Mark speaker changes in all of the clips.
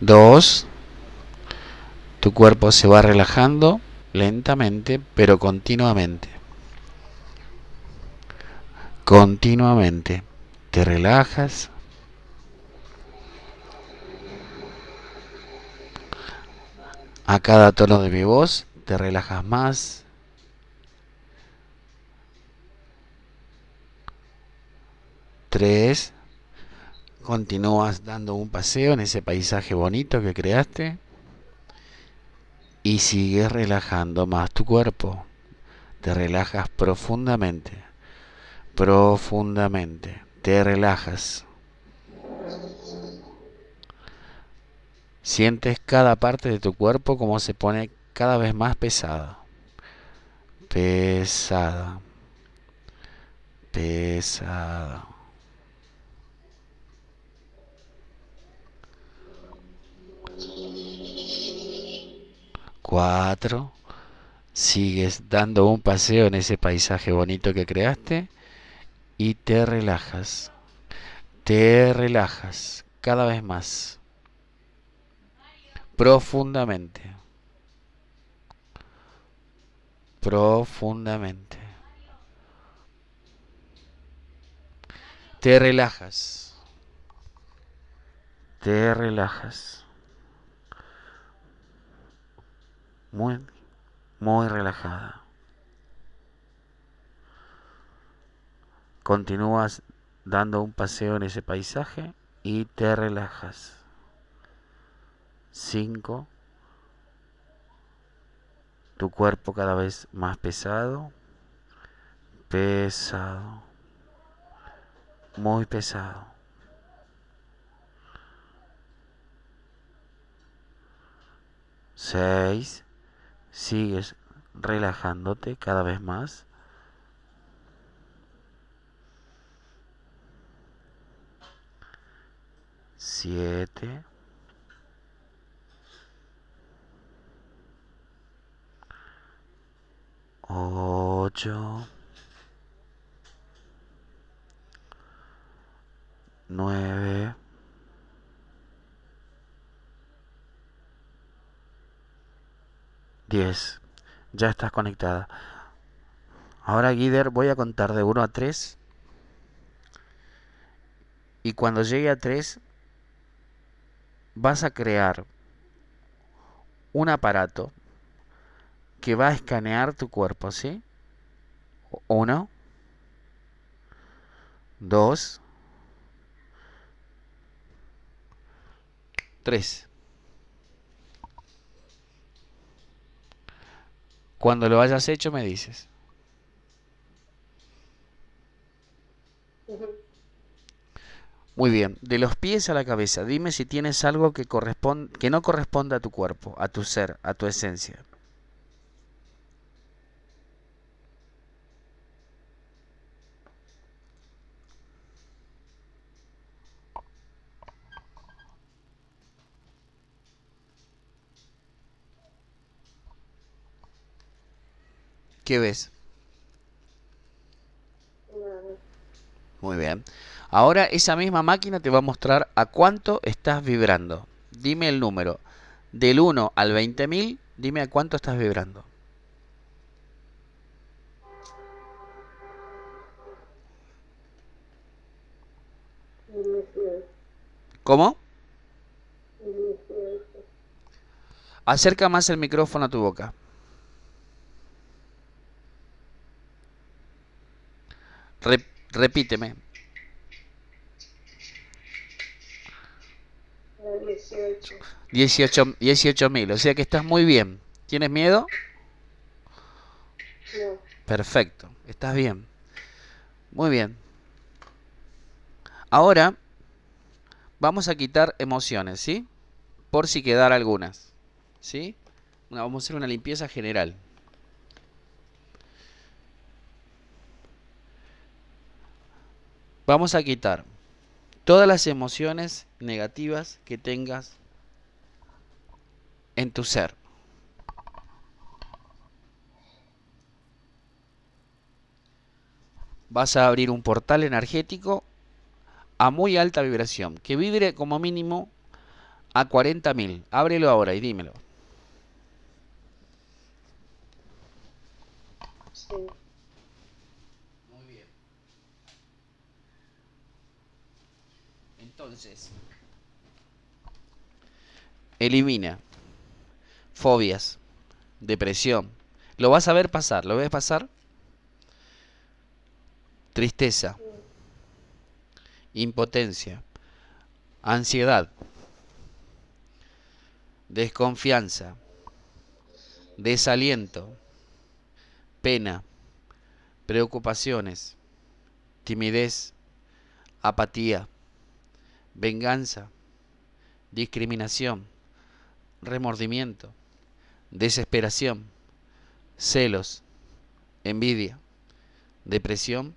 Speaker 1: 2. Tu cuerpo se va relajando lentamente, pero continuamente. Continuamente. Te relajas. A cada tono de mi voz te relajas más. Tres continúas dando un paseo en ese paisaje bonito que creaste y sigues relajando más tu cuerpo. Te relajas profundamente, profundamente, te relajas. Sientes cada parte de tu cuerpo como se pone cada vez más pesada. Pesada. Pesada. Cuatro Sigues dando un paseo en ese paisaje bonito que creaste y te relajas. Te relajas cada vez más. Profundamente. Profundamente. Te relajas. Te relajas. muy, muy relajada. Continúas dando un paseo en ese paisaje y te relajas. Cinco. Tu cuerpo cada vez más pesado, pesado, muy pesado. Seis. Sigues relajándote cada vez más. 7 8 9 10. Ya estás conectada. Ahora, Guider, voy a contar de 1 a 3. Y cuando llegue a 3, vas a crear un aparato que va a escanear tu cuerpo, ¿sí? 1, 2, 3. Cuando lo hayas hecho me dices. Muy bien, de los pies a la cabeza, dime si tienes algo que, que no corresponde a tu cuerpo, a tu ser, a tu esencia. ¿Qué ves? Muy bien. Ahora esa misma máquina te va a mostrar a cuánto estás vibrando. Dime el número. Del 1 al 20.000, dime a cuánto estás vibrando. ¿Cómo? Acerca más el micrófono a tu boca. repíteme. Dieciocho. 18 mil, o sea que estás muy bien. ¿Tienes miedo? No. Perfecto, estás bien. Muy bien. Ahora vamos a quitar emociones, ¿sí? Por si quedar algunas, ¿sí? vamos a hacer una limpieza general. Vamos a quitar todas las emociones negativas que tengas en tu ser. Vas a abrir un portal energético a muy alta vibración, que vibre como mínimo a 40.000. Ábrelo ahora y dímelo. entonces. Elimina fobias, depresión. Lo vas a ver pasar, ¿lo ves pasar? Tristeza, impotencia, ansiedad, desconfianza, desaliento, pena, preocupaciones, timidez, apatía venganza, discriminación, remordimiento, desesperación, celos, envidia, depresión,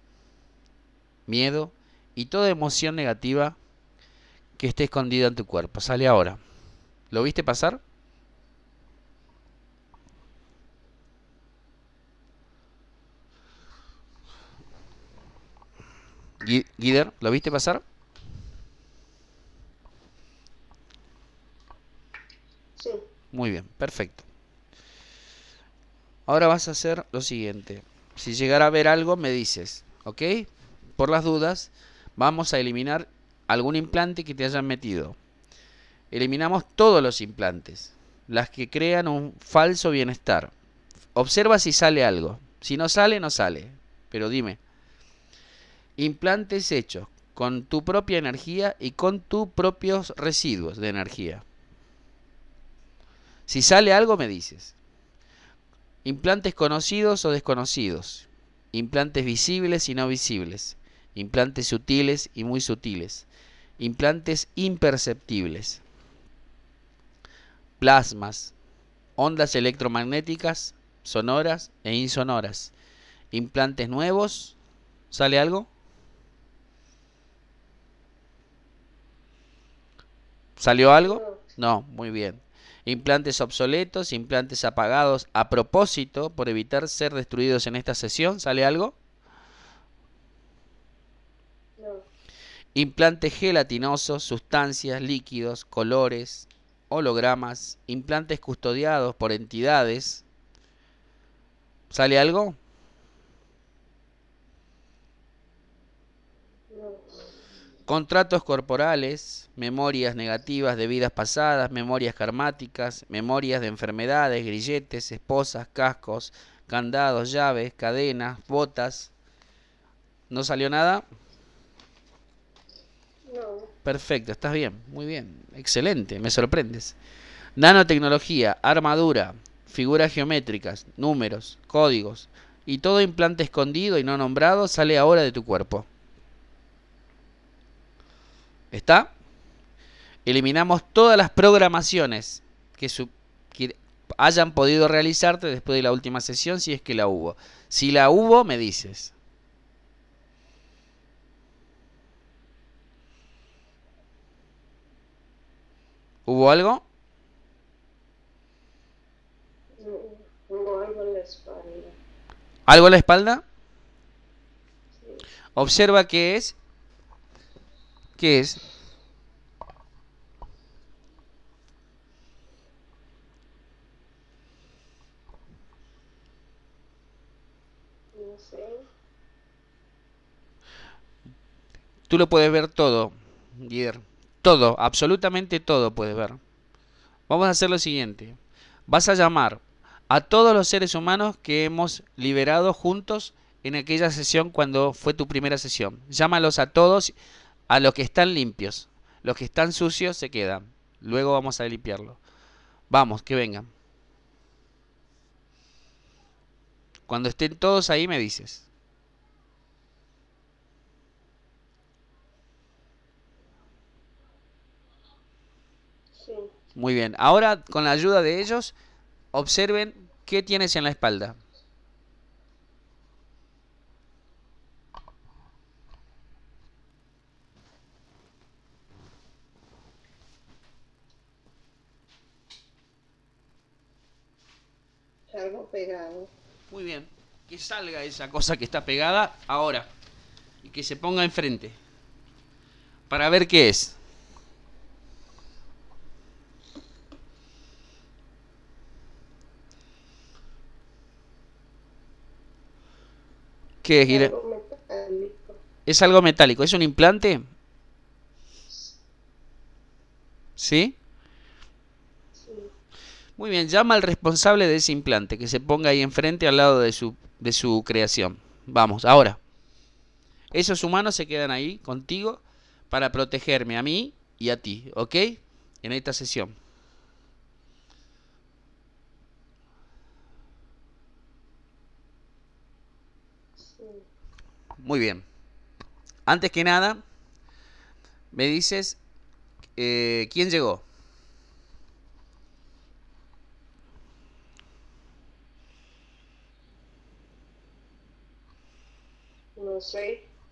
Speaker 1: miedo y toda emoción negativa que esté escondida en tu cuerpo. Sale ahora. ¿Lo viste pasar? Guider, ¿lo viste pasar? Muy bien, perfecto. Ahora vas a hacer lo siguiente. Si llegara a ver algo, me dices, ¿ok? Por las dudas, vamos a eliminar algún implante que te hayan metido. Eliminamos todos los implantes, las que crean un falso bienestar. Observa si sale algo. Si no sale, no sale. Pero dime. Implantes hechos con tu propia energía y con tus propios residuos de energía. Si sale algo, me dices. Implantes conocidos o desconocidos. Implantes visibles y no visibles. Implantes sutiles y muy sutiles. Implantes imperceptibles. Plasmas. Ondas electromagnéticas, sonoras e insonoras. Implantes nuevos. ¿Sale algo? ¿Salió algo? No, muy bien implantes obsoletos, implantes apagados a propósito por evitar ser destruidos en esta sesión. ¿Sale algo? Implantes gelatinosos, sustancias, líquidos, colores, hologramas, implantes custodiados por entidades. ¿Sale algo? Contratos corporales, memorias negativas de vidas pasadas, memorias karmáticas, memorias de enfermedades, grilletes, esposas, cascos, candados, llaves, cadenas, botas. ¿No salió nada? No. Perfecto, estás bien, muy bien, excelente, me sorprendes. Nanotecnología, armadura, figuras geométricas, números, códigos y todo implante escondido y no nombrado sale ahora de tu cuerpo. ¿Está? Eliminamos todas las programaciones que, hayan podido realizarte después de la última sesión, si es que la hubo. Si la hubo, me dices. ¿Hubo algo? Hubo algo en la espalda. ¿Algo en la espalda? Sí. Observa que es que es Tú lo puedes ver todo, líder. Todo, absolutamente todo puedes ver. Vamos a hacer lo siguiente. Vas a llamar a todos los seres humanos que hemos liberado juntos en aquella sesión cuando fue tu primera sesión. Llámalos a todos a los que están limpios. Los que están sucios se quedan. Luego vamos a limpiarlo. Vamos, que vengan. Cuando estén todos ahí me dices. Sí. Muy bien. Ahora, con la ayuda de ellos, observen qué tienes en la espalda. algo pegado. Muy bien. Que salga esa cosa que está pegada ahora. Y que se ponga enfrente. Para ver qué es. ¿Qué es, Es algo metálico. ¿Es un implante? ¿Sí? Muy bien, llama al responsable de ese implante, que se ponga ahí enfrente al lado de su, de su creación. Vamos, ahora. Esos humanos se quedan ahí contigo para protegerme a mí y a ti, ¿ok? En esta sesión. Muy bien. Antes que nada, me dices eh, quién llegó.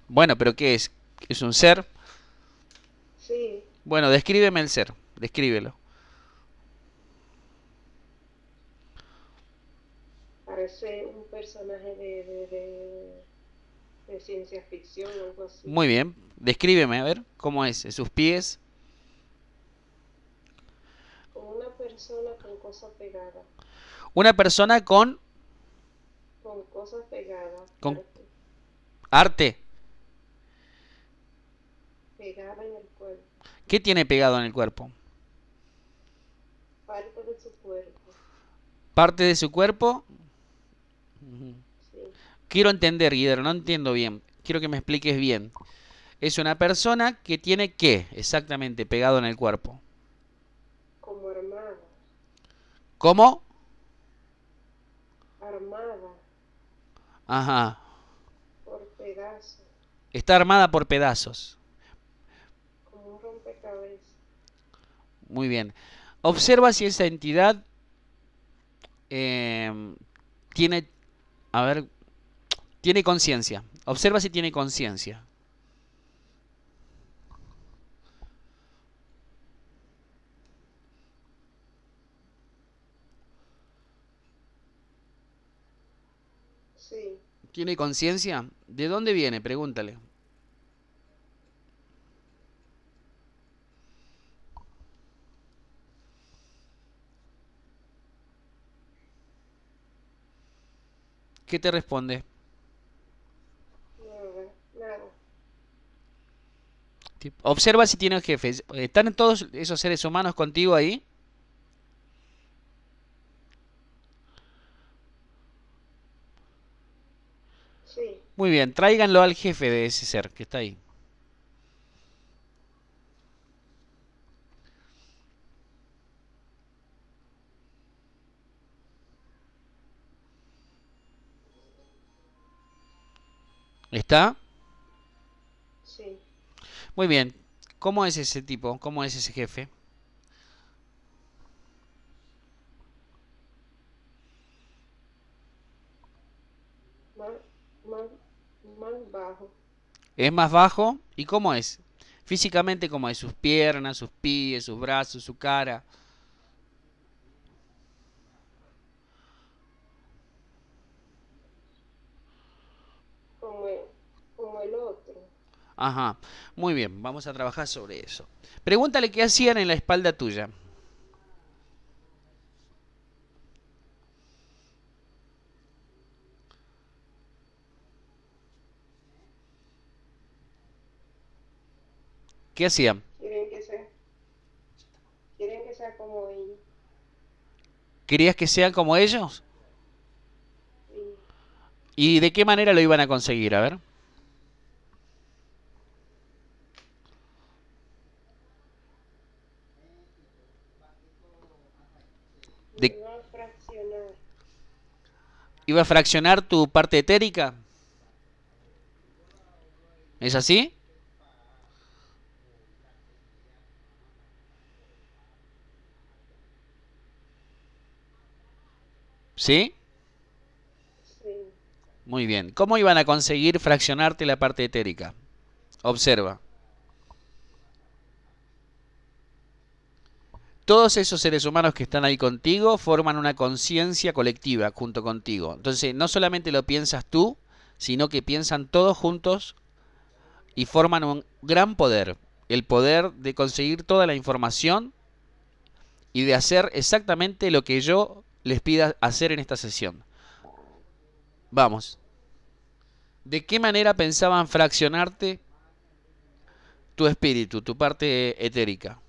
Speaker 1: Bueno, pero ¿qué es? ¿Es un ser? Sí. Bueno, descríbeme el ser, descríbelo. Parece un personaje de, de, ciencia ficción o algo así. Muy bien, descríbeme, a ver, ¿cómo es? ¿Sus pies? una persona con cosas pegadas. Una persona con... Con cosas pegadas. Con... Arte. Pegada en el cuerpo. ¿Qué tiene pegado en el cuerpo? Parte de su cuerpo. Parte de su cuerpo. Quiero entender, Guidero, no entiendo bien. Quiero que me expliques bien. Es una persona que tiene qué exactamente pegado en el cuerpo. Como armada. ¿Cómo? Armada. Ajá. Está armada por pedazos. Como un rompecabezas. Muy bien. Observa si esa entidad eh, tiene, a ver, tiene conciencia. Observa si tiene conciencia. Sí. ¿Tiene conciencia? ¿De dónde viene? Pregúntale. ¿Qué te responde? Observa si tiene jefes. ¿Están todos esos seres humanos contigo ahí? Sí. Muy bien, tráiganlo al jefe de ese ser que está ahí. ¿Está? Sí. Muy bien. ¿Cómo es ese tipo? ¿Cómo es ese jefe? Más, bajo. Es más bajo. ¿Y cómo es? Físicamente, ¿cómo es? Sus piernas, sus pies, sus brazos, su cara. Ajá. Muy bien, vamos a trabajar sobre eso. Pregúntale qué hacían en la espalda tuya. ¿Qué hacían? Querían que sea, Quieren que sea como ellos. ¿Querías que sean como ellos? ¿Y de qué manera lo iban a conseguir? A ver. iba a fraccionar tu parte etérica. ¿Es así? ¿Sí? Sí. Muy bien. ¿Cómo iban a conseguir fraccionarte la parte etérica? Observa. todos esos seres humanos que están ahí contigo forman una conciencia colectiva junto contigo. Entonces, no solamente lo piensas tú, sino que piensan todos juntos y forman un gran poder, el poder de conseguir toda la información y de hacer exactamente lo que yo les pida hacer en esta sesión. Vamos. ¿De qué manera pensaban fraccionarte tu espíritu, tu parte etérica?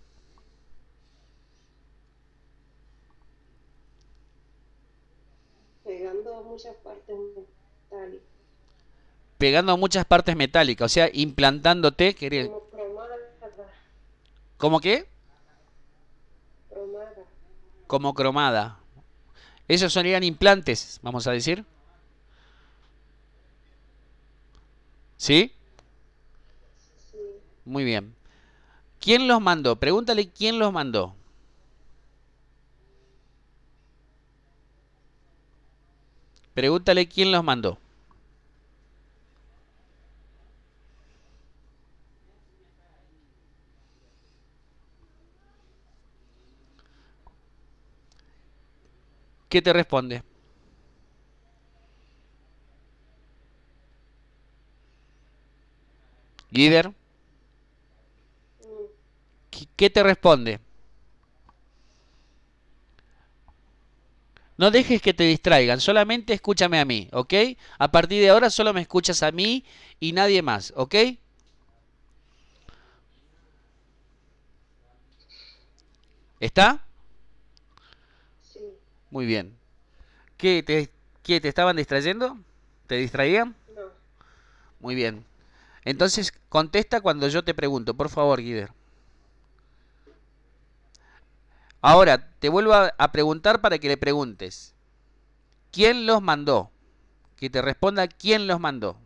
Speaker 1: pegando muchas partes metálicas, o sea, implantándote. cromada. ¿Cómo qué? Cromada. Como cromada. Esos serían implantes, vamos a decir. ¿Sí? sí. Muy bien. ¿Quién los mandó? Pregúntale quién los mandó. Pregúntale quién los mandó. ¿Qué te responde? Líder. ¿Qué te responde? No dejes que te distraigan, solamente escúchame a mí, ¿ok? A partir de ahora solo me escuchas a mí y nadie más, ¿ok? ¿Está? Muy bien. ¿Qué te, te estaban distrayendo? ¿Te distraían? No. Muy bien. Entonces contesta cuando yo te pregunto, por favor, Guider. Ahora, te vuelvo a, a preguntar para que le preguntes. ¿Quién los mandó? Que te responda quién los mandó.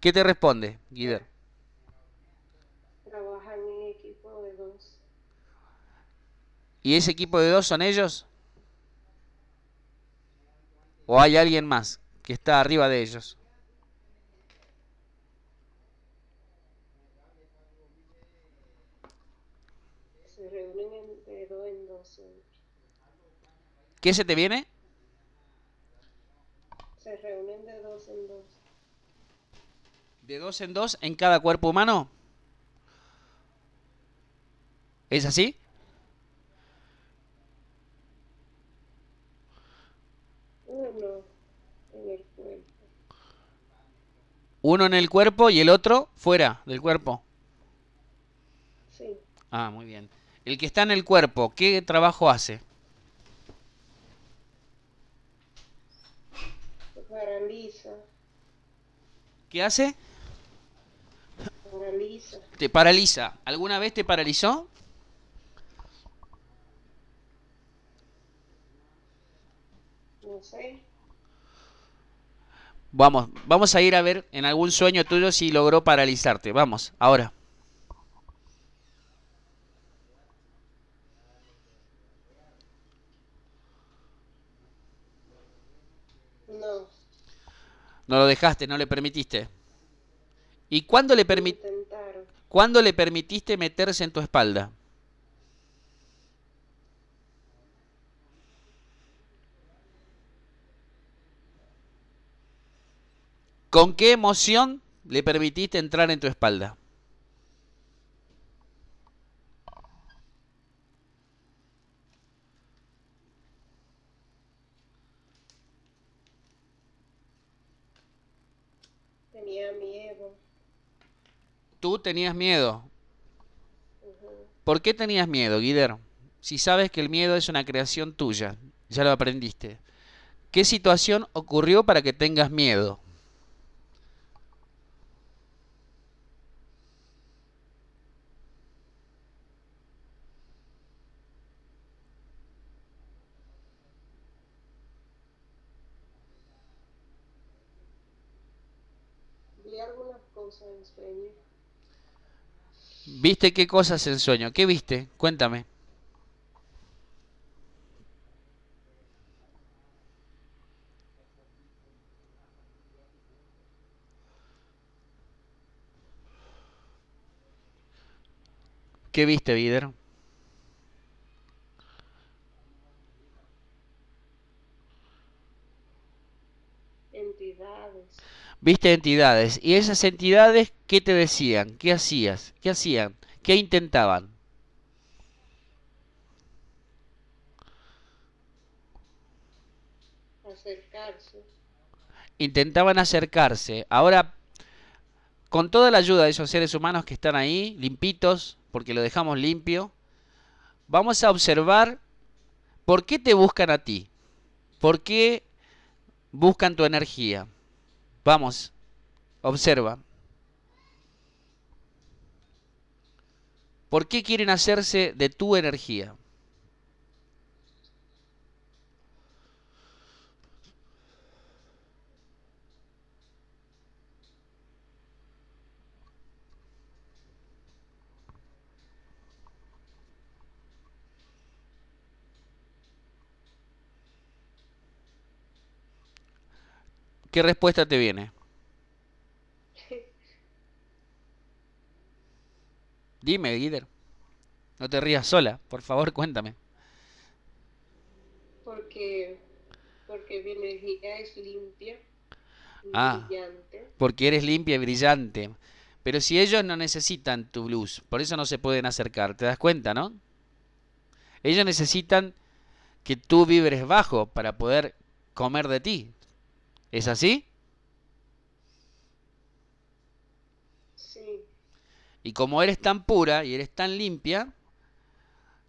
Speaker 1: ¿Qué te responde, Guider? Trabaja en equipo de dos. ¿Y ese equipo de dos son ellos? ¿O hay alguien más que está arriba de ellos? Se reúnen de dos en dos. ¿Qué se te viene? de dos en dos en cada cuerpo humano. ¿Es así? Uno en el cuerpo. Uno en el cuerpo y el otro fuera del cuerpo. Sí. Ah, muy bien. El que está en el cuerpo, ¿qué trabajo hace? paraliza. ¿Qué hace? Te paraliza. ¿Alguna vez te paralizó? No sé. Vamos, vamos a ir a ver en algún sueño tuyo si logró paralizarte. Vamos, ahora. No. No lo dejaste, no le permitiste. ¿Y cuándo le permitiste? ¿Cuándo le permitiste meterse en tu espalda? ¿Con qué emoción le permitiste entrar en tu espalda? tú tenías miedo. ¿Por qué tenías miedo, Guider? Si sabes que el miedo es una creación tuya, ya lo aprendiste. ¿Qué situación ocurrió para que tengas miedo? Vi algunas cosas en ¿Viste qué cosas en sueño? ¿Qué viste? Cuéntame. ¿Qué viste, Vider? viste entidades. Y esas entidades, ¿qué te decían? ¿Qué hacías? ¿Qué hacían? ¿Qué intentaban? Acercarse. Intentaban acercarse. Ahora, con toda la ayuda de esos seres humanos que están ahí, limpitos, porque lo dejamos limpio, vamos a observar por qué te buscan a ti. ¿Por qué buscan tu energía? Vamos, observa. ¿Por qué quieren hacerse de tu energía? ¿Qué respuesta te viene? Dime, líder. No te rías sola, por favor, cuéntame. Porque, porque mi es limpia, ah, brillante. Porque eres limpia y brillante. Pero si ellos no necesitan tu luz, por eso no se pueden acercar, ¿te das cuenta, no? Ellos necesitan que tú vibres bajo para poder comer de ti, ¿Es así? Sí. Y como eres tan pura y eres tan limpia,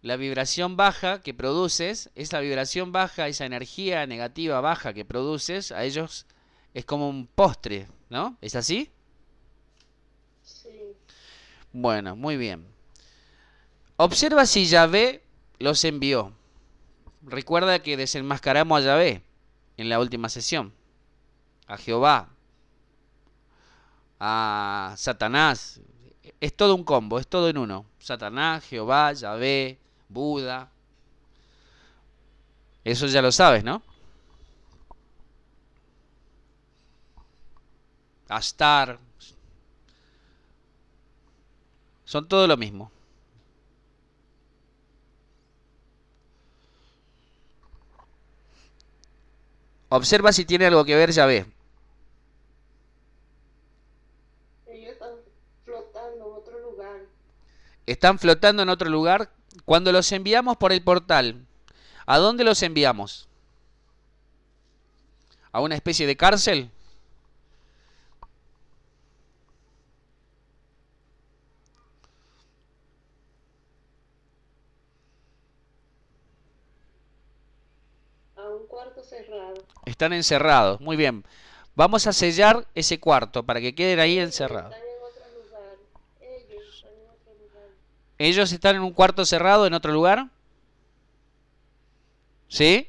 Speaker 1: la vibración baja que produces, esa vibración baja, esa energía negativa baja que produces, a ellos es como un postre, ¿no? ¿Es así? Sí. Bueno, muy bien. Observa si Yahvé los envió. Recuerda que desenmascaramos a Yahvé en la última sesión a Jehová, a Satanás. Es todo un combo, es todo en uno. Satanás, Jehová, Yahvé, Buda. Eso ya lo sabes, ¿no? Astar. Son todo lo mismo. Observa si tiene algo que ver Yahvé. están flotando en otro lugar, cuando los enviamos por el portal, ¿a dónde los enviamos? ¿A una especie de cárcel? A un cuarto cerrado. Están encerrados, muy bien. Vamos a sellar ese cuarto para que queden ahí encerrados. ¿Ellos están en un cuarto cerrado en otro lugar? ¿Sí?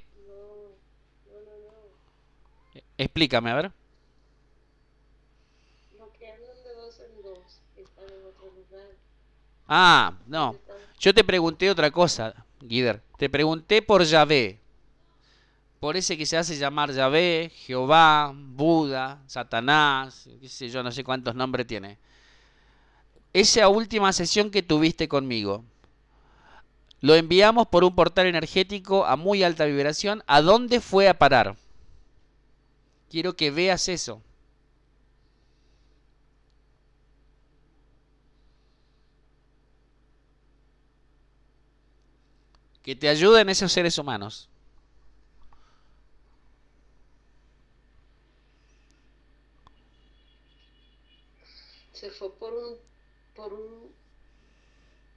Speaker 1: No, Explícame, a ver. Ah, no. Yo te pregunté otra cosa, Guider. Te pregunté por Yahvé. Por ese que se hace llamar Yahvé, Jehová, Buda, Satanás, qué sé yo, no sé cuántos nombres tiene esa última sesión que tuviste conmigo. Lo enviamos por un portal energético a muy alta vibración. ¿A dónde fue a parar? Quiero que veas eso. Que te ayuden esos seres humanos. Se fue por un por un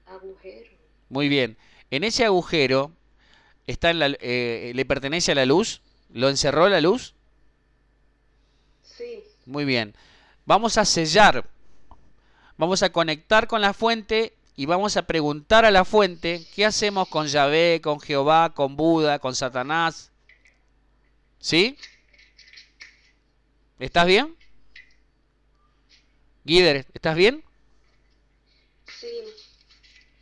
Speaker 1: agujero. Muy bien. En ese agujero está eh, le pertenece a la luz. ¿Lo encerró la luz? Sí. Muy bien. Vamos a sellar. Vamos a conectar con la fuente y vamos a preguntar a la fuente qué hacemos con Yahvé, con Jehová, con Buda, con Satanás. ¿Sí? ¿Estás bien? Guider, ¿estás bien?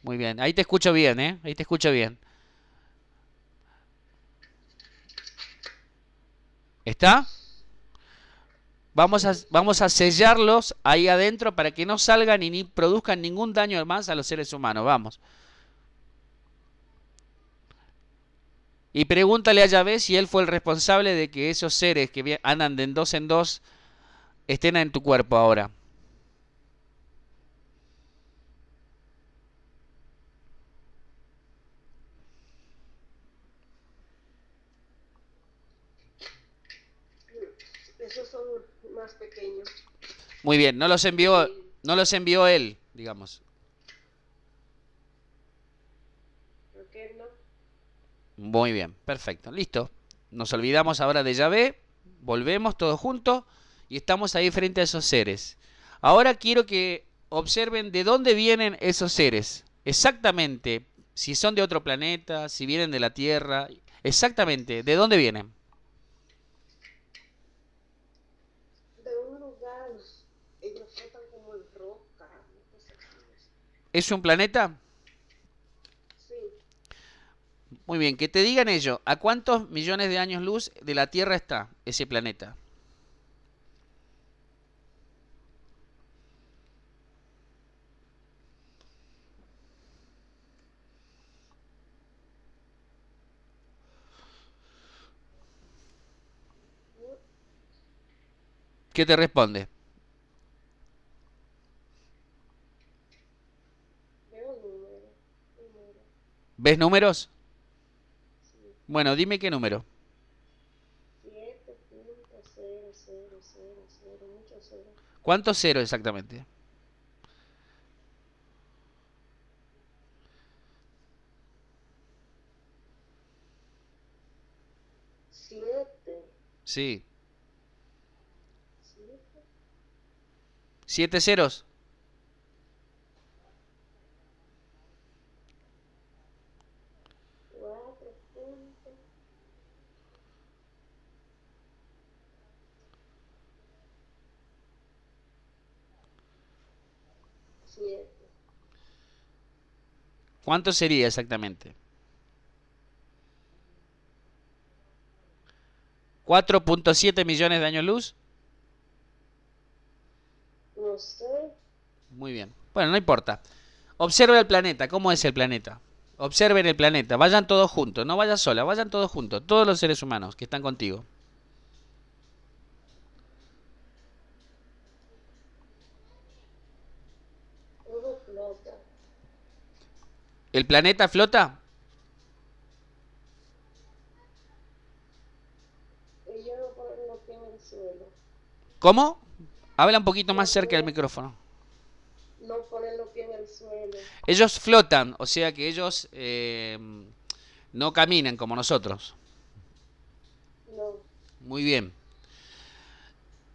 Speaker 1: Muy bien, ahí te escucho bien, ¿eh? Ahí te escucho bien. ¿Está? Vamos a, vamos a sellarlos ahí adentro para que no salgan y ni produzcan ningún daño más a los seres humanos. Vamos. Y pregúntale a Yahvé si él fue el responsable de que esos seres que andan de en dos en dos estén en tu cuerpo ahora. Muy bien, no los envió, no los envió él, digamos. Muy bien, perfecto, listo. Nos olvidamos ahora de llave, volvemos todos juntos y estamos ahí frente a esos seres. Ahora quiero que observen de dónde vienen esos seres. Exactamente, si son de otro planeta, si vienen de la Tierra, exactamente, ¿de dónde vienen? ¿Es un planeta? Sí. Muy bien, que te digan ello, ¿a cuántos millones de años luz de la Tierra está ese planeta? ¿Qué te responde? ¿Ves números? Bueno, dime qué número. ¿Cuántos ceros exactamente? Siete. Sí. ¿Siete ceros? ¿Cuánto sería exactamente? 4.7 millones de años luz. No sé. Muy bien. Bueno, no importa. Observe el planeta. ¿Cómo es el planeta? Observen el planeta. Vayan todos juntos. No vayas sola. Vayan todos juntos. Todos los seres humanos que están contigo. ¿El planeta flota? Ellos eh, no, el suelo. ¿Cómo? Habla un poquito más cerca del micrófono. No ponen los pies en el suelo. Ellos flotan, o sea que ellos eh, no caminan como nosotros. No. Muy bien.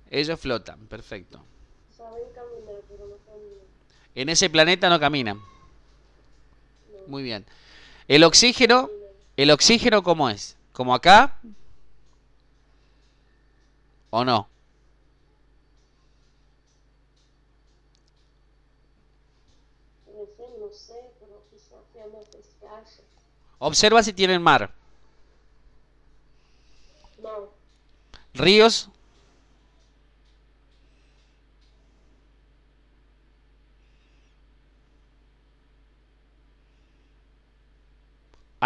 Speaker 1: Ellos flotan, perfecto. Saben caminar, pero no caminan. En ese planeta no caminan. Muy bien. El oxígeno, el oxígeno cómo es? ¿Como acá? ¿O no? Observa si tienen mar. No. ¿Ríos?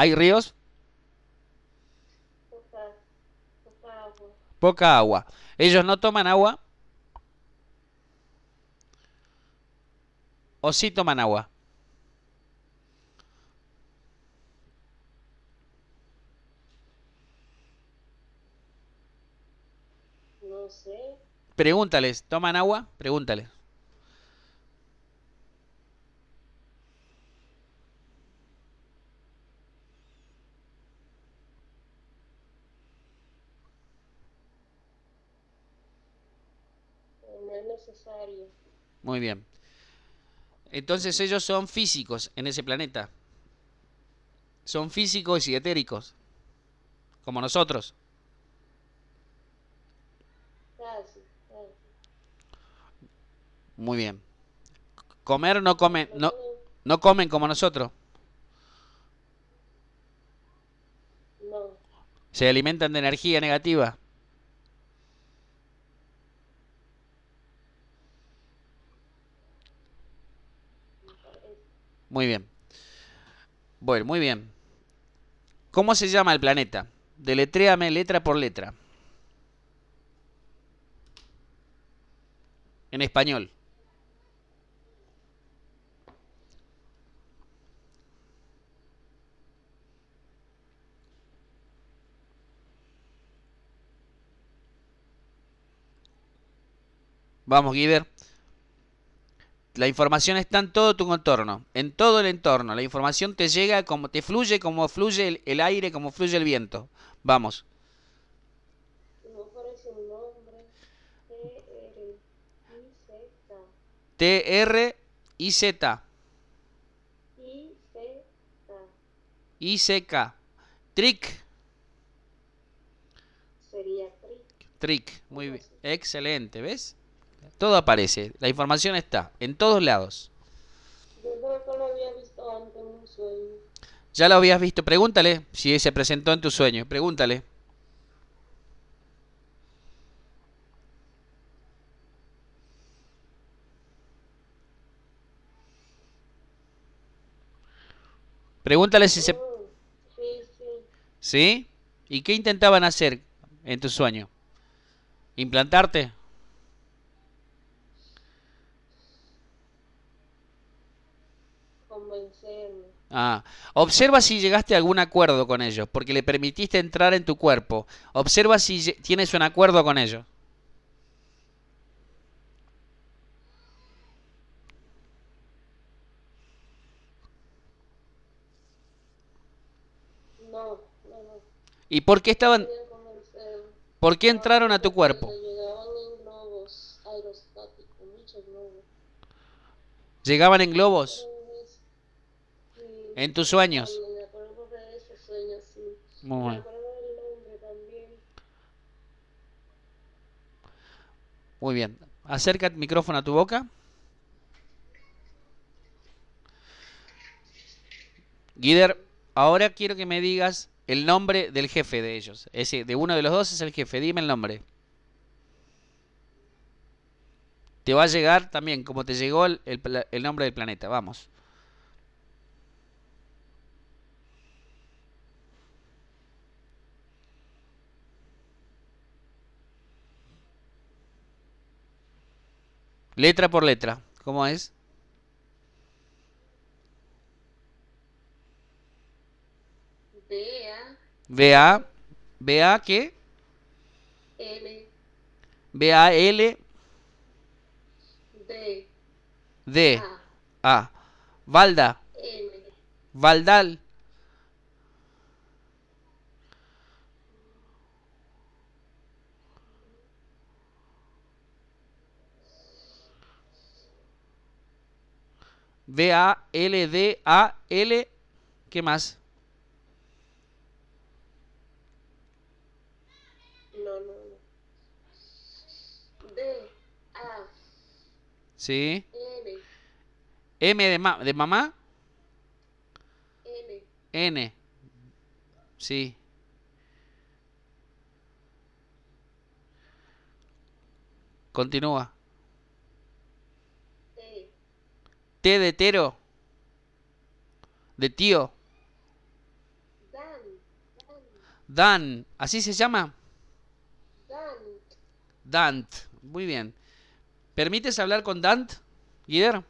Speaker 1: ¿Hay ríos? Poca, agua. poca agua. ¿Ellos no toman agua? ¿O sí toman agua? No sé. Pregúntales, ¿toman agua? Pregúntales. Muy bien. Entonces ellos son físicos en ese planeta. Son físicos y etéricos. Como nosotros. Muy bien. Comer no comen, no, no comen como nosotros. Se alimentan de energía negativa. Muy bien. Bueno, muy bien. ¿Cómo se llama el planeta? Deletréame letra por letra. En español. Vamos, Giver. La información está en todo tu entorno, en todo el entorno. La información te llega como te fluye, como fluye el, aire, como fluye el viento. Vamos. No parece nombre. T-R-I-Z. I-C-K. Trick. Sería trick. Trick, muy bien. Excelente, ¿ves? Todo aparece. La información está. En todos lados. Yo creo que lo había visto antes en un sueño. Ya lo habías visto. Pregúntale si se presentó en tu sueño. Pregúntale. Pregúntale si se... Sí, sí. ¿Sí? ¿Y qué intentaban hacer en tu sueño? ¿Implantarte? Ah, observa si llegaste a algún acuerdo con ellos, porque le permitiste entrar en tu cuerpo. Observa si tienes un acuerdo con ellos. No, no, no. ¿Y por qué estaban? ¿Por qué entraron a tu cuerpo? Llegaban en globos. En tus sueños. Muy Muy bien. Acerca el micrófono a tu boca. Guider, ahora quiero que me digas el nombre del jefe de ellos. Ese, de uno de los dos es el jefe. Dime el nombre. Te va a llegar también, como te llegó el nombre del planeta. Vamos. Letra por letra. ¿Cómo es? vea a B-A. qué? L. l D. A. Valda. Valdal. B-A-L-D-A-L. ¿Qué más? No, no, no. D, A. Sí. M. M de, de mamá. N. N. Sí. Continúa. T de tero. De tío. Dan. Dan. ¿Así se llama? Dan. Muy bien. ¿Permites hablar con Dant, Guider?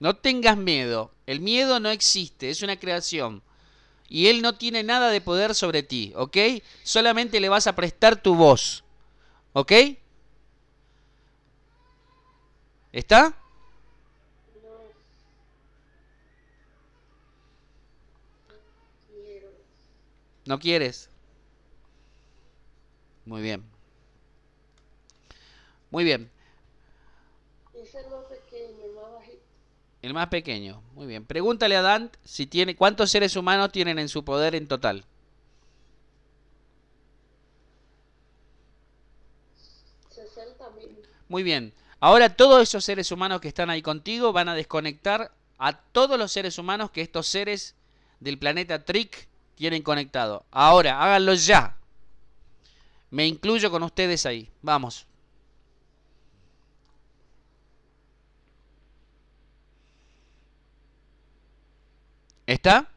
Speaker 1: No tengas miedo. El miedo no existe, es una creación. Y él no tiene nada de poder sobre ti, ¿ok? Solamente le vas a prestar tu voz, ¿ok? ¿Está? ¿No quieres? Muy bien. Muy bien. Es el más pequeño, el más bajito. El más pequeño, muy bien. Pregúntale a Dan si tiene, cuántos seres humanos tienen en su poder en total. Muy bien. Ahora todos esos seres humanos que están ahí contigo van a desconectar a todos los seres humanos que estos seres del planeta Trick tienen conectado. Ahora, háganlo ya. Me incluyo con ustedes ahí. Vamos. ¿Está?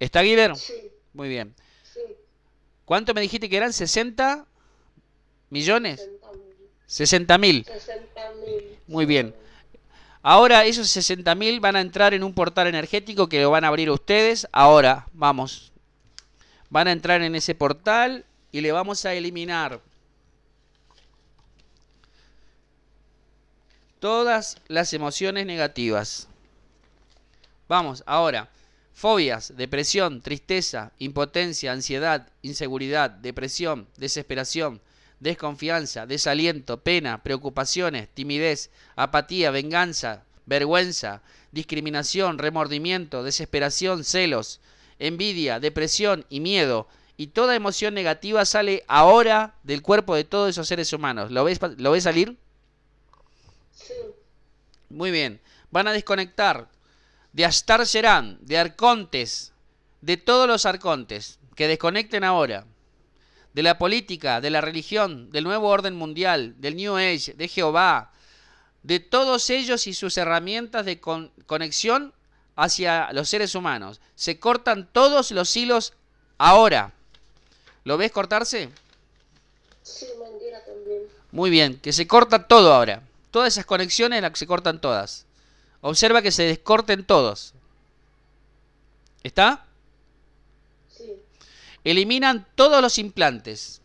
Speaker 1: ¿Está Guillermo? Sí. Muy bien. Sí. ¿Cuánto me dijiste que eran? ¿60 millones? 60 mil. Muy bien. Ahora esos 60 mil van a entrar en un portal energético que lo van a abrir ustedes. Ahora, vamos. Van a entrar en ese portal y le vamos a eliminar todas las emociones negativas. Vamos, ahora. Fobias, depresión, tristeza, impotencia, ansiedad, inseguridad, depresión, desesperación, desconfianza, desaliento, pena, preocupaciones, timidez, apatía, venganza, vergüenza, discriminación, remordimiento, desesperación, celos, envidia, depresión y miedo. Y toda emoción negativa sale ahora del cuerpo de todos esos seres humanos. ¿Lo ves, lo salir? Sí. Muy bien. Van a desconectar de Astar Serán, de arcontes, de todos los arcontes que desconecten ahora, de la política, de la religión, del nuevo orden mundial, del New Age, de Jehová, de todos ellos y sus herramientas de conexión hacia los seres humanos. Se cortan todos los hilos ahora. ¿Lo ves cortarse? Sí, también. Muy bien, que se corta todo ahora. Todas esas conexiones las se cortan todas. Observa que se descorten todos. ¿Está? Sí. Eliminan todos los implantes.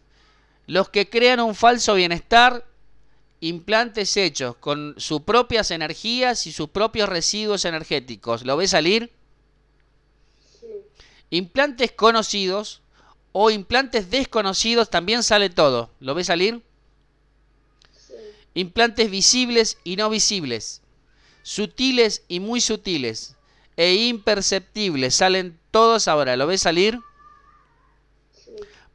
Speaker 1: Los que crean un falso bienestar, implantes hechos con sus propias energías y sus propios residuos energéticos. ¿Lo ve salir? Sí. Implantes conocidos o implantes desconocidos, también sale todo. ¿Lo ve salir? Sí. Implantes visibles y no visibles sutiles y muy sutiles e imperceptibles, salen todos ahora, ¿lo ves salir?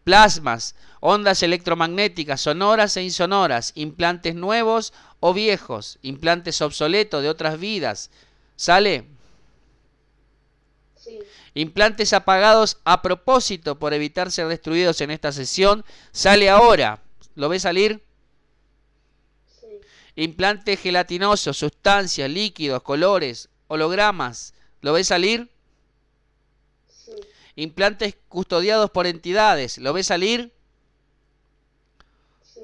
Speaker 1: Plasmas, ondas electromagnéticas, sonoras e insonoras, implantes nuevos o viejos, implantes obsoletos de otras vidas, ¿sale? Sí. Implantes apagados a propósito por evitar ser destruidos en esta sesión, sale ahora. ¿Lo ves salir? implantes gelatinosos, sustancias, líquidos, colores, hologramas. ¿Lo ves salir? Sí. Implantes custodiados por entidades. ¿Lo ves salir? Sí.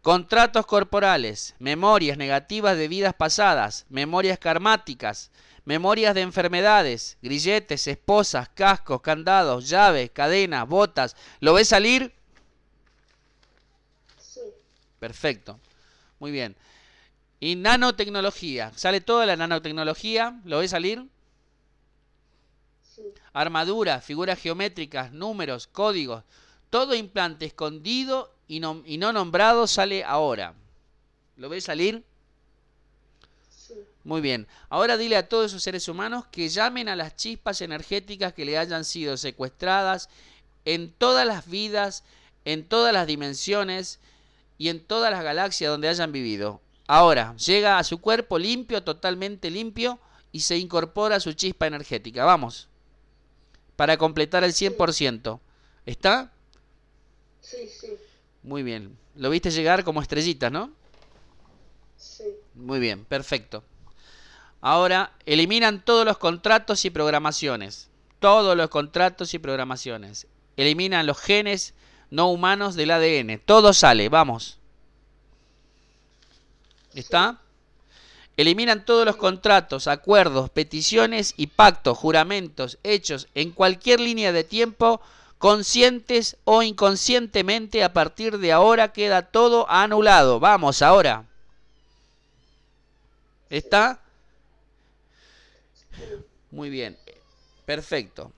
Speaker 1: Contratos corporales, memorias negativas de vidas pasadas, memorias karmáticas, memorias de enfermedades, grilletes, esposas, cascos, candados, llaves, cadenas, botas. ¿Lo ves salir? Sí. Perfecto. Muy bien. Y nanotecnología. Sale toda la nanotecnología. ¿Lo ve salir? Sí. Armaduras, figuras geométricas, números, códigos. Todo implante escondido y no, nombrado sale ahora. ¿Lo ve salir? Muy bien. Ahora dile a todos esos seres humanos que llamen a las chispas energéticas que le hayan sido secuestradas en todas las vidas, en todas las dimensiones y en todas las galaxias donde hayan vivido. Ahora, llega a su cuerpo limpio, totalmente limpio, y se incorpora su chispa energética. Vamos. Para completar el 100%. ¿Está? Sí, sí. Muy bien. Lo viste llegar como estrellitas, ¿no? Sí. Muy bien, perfecto. Ahora, eliminan todos los contratos y programaciones. Todos los contratos y programaciones. Eliminan los genes no humanos del ADN. Todo sale, vamos. ¿Está? Eliminan todos los contratos, acuerdos, peticiones y pactos, juramentos, hechos en cualquier línea de tiempo, conscientes o inconscientemente. A partir de ahora queda todo anulado. Vamos ahora. ¿Está? Muy bien. Perfecto.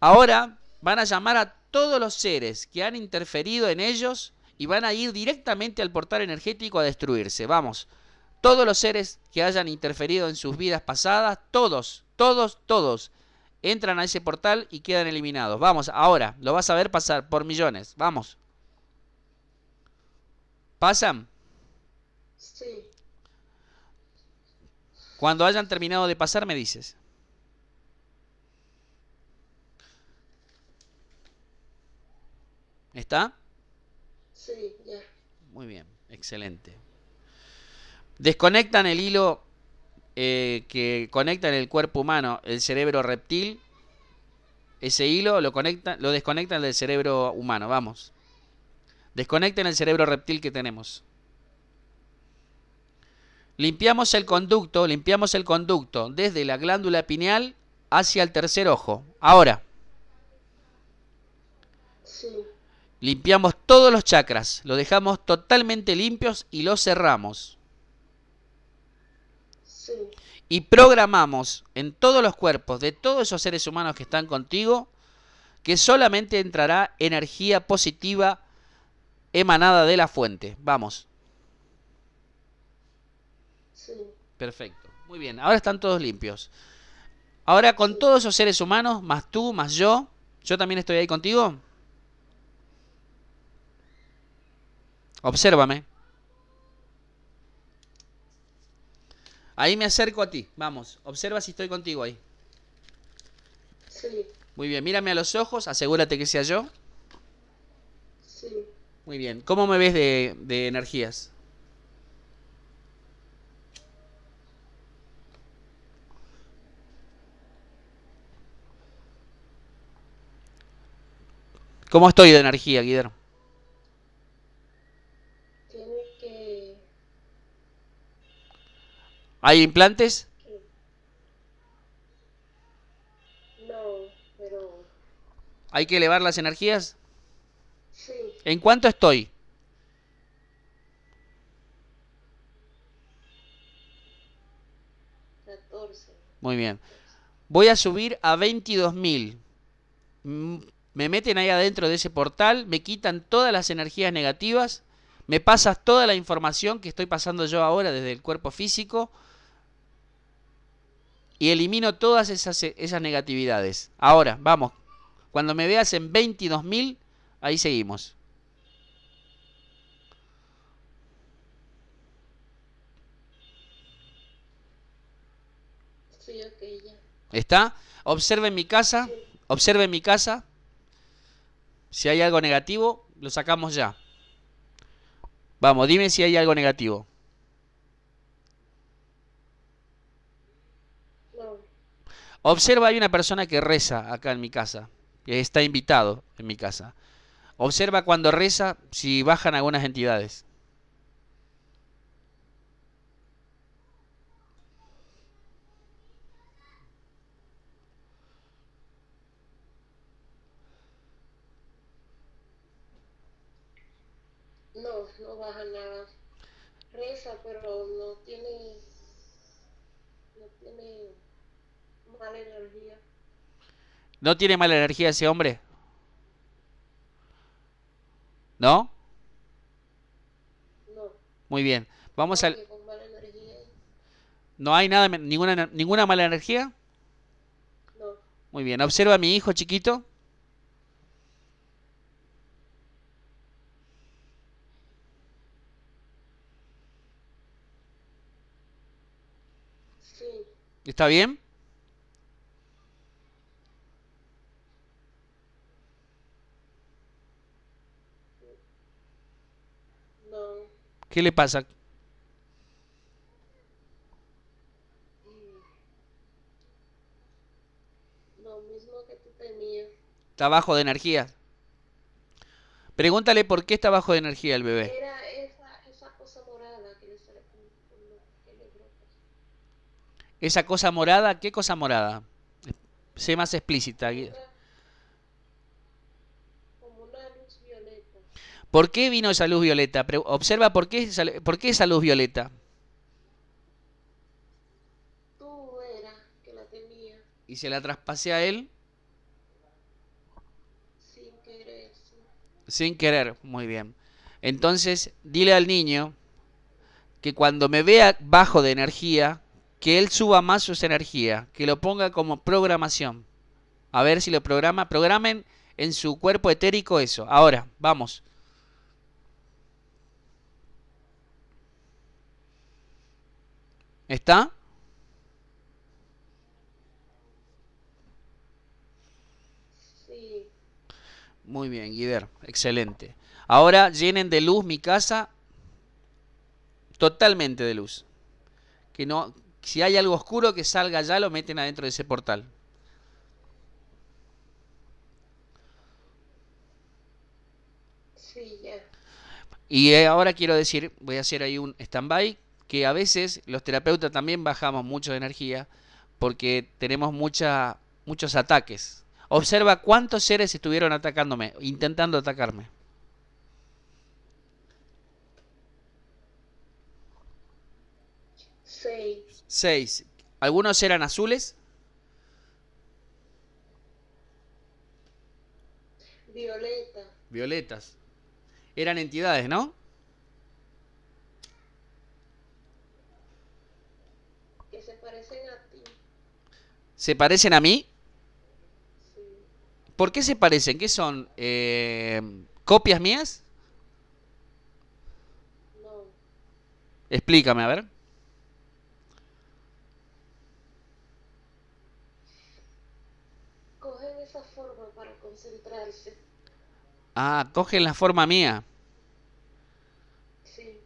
Speaker 1: Ahora van a llamar a todos los seres que han interferido en ellos y van a ir directamente al portal energético a destruirse. Vamos, todos los seres que hayan interferido en sus vidas pasadas, todos, todos, todos, entran a ese portal y quedan eliminados. Vamos, ahora, lo vas a ver pasar por millones. Vamos. ¿Pasan? Sí. Cuando hayan terminado de pasar, me dices. ¿Está? Sí, ya. Muy bien, excelente. Desconectan el hilo eh, que conecta en el cuerpo humano, el cerebro reptil. Ese hilo lo, conectan, lo desconectan del cerebro humano, vamos. Desconecten el cerebro reptil que tenemos. Limpiamos el conducto, limpiamos el conducto desde la glándula pineal hacia el tercer ojo. Ahora. Sí. Limpiamos todos los chakras, los dejamos totalmente limpios y los cerramos. Y programamos en todos los cuerpos de todos esos seres humanos que están contigo que solamente entrará energía positiva emanada de la fuente. Vamos. Perfecto. Muy bien, ahora están todos limpios. Ahora con todos esos seres humanos, más tú, más yo, yo también estoy ahí contigo. Obsérvame. Ahí me acerco a ti. Vamos, observa si estoy contigo ahí. Sí. Muy bien, mírame a los ojos, asegúrate que sea yo. Sí. Muy bien, ¿cómo me ves de, energías? ¿Cómo estoy de energía, Guidero? ¿Hay implantes? No, pero... ¿Hay que elevar las energías? Sí. ¿En cuánto estoy? Muy bien. Voy a subir a 22.000. Mm, me meten ahí adentro de ese portal, me quitan todas las energías negativas, me pasas toda la información que estoy pasando yo ahora desde el cuerpo físico y elimino todas esas, eh, esas negatividades. Ahora, vamos. Cuando me veas en 22.000, ahí seguimos. ¿Está? Observe mi casa. Observe mi casa. Si hay algo negativo, lo sacamos ya. Vamos, dime si hay algo negativo. Observa, hay una persona que reza acá en mi casa, que está invitado en mi casa. Observa cuando reza si bajan algunas entidades. No, no baja nada. Reza, pero no ¿No tiene mala energía ese hombre? ¿No? No. Muy bien. Vamos al... ¿No hay nada, ninguna, ninguna mala energía? No. Muy bien. ¿Observa a mi hijo chiquito? Sí. ¿Está bien? ¿Qué le pasa? Mm. Lo mismo que tú tenías. Está bajo de energía. Pregúntale por qué está bajo de energía el bebé. Era esa, cosa morada que le sale Esa cosa morada, ¿qué cosa morada? Sé más explícita. ¿Por qué vino esa luz violeta? Observa por qué, esa luz violeta. Tú era que la tenía. ¿Y se la traspasé a él? Sin querer. Sin querer, muy bien. Entonces, dile al niño que cuando me vea bajo de energía, que él suba más su energía. que lo ponga como programación. A ver si lo programa. Programen en su cuerpo etérico eso. Ahora, vamos. ¿Está? Sí. Muy bien, Guider. Excelente. Ahora llenen de luz mi casa. Totalmente de luz. Que no, si hay algo oscuro que salga ya, lo meten adentro de ese portal. Sí, ya. Y eh, ahora quiero decir, voy a hacer ahí un stand-by que a veces los terapeutas también bajamos mucho de energía porque tenemos muchos ataques. Observa cuántos seres estuvieron atacándome, intentando atacarme. Seis. Seis. ¿Algunos eran azules? Violeta. Violetas. Eran entidades, ¿no? ¿Se parecen a mí? ¿Por qué se parecen? ¿Qué son? Eh, ¿Copias mías? No. Explícame, a ver. Cogen esa forma para concentrarse. Ah, cogen la forma mía. Sí.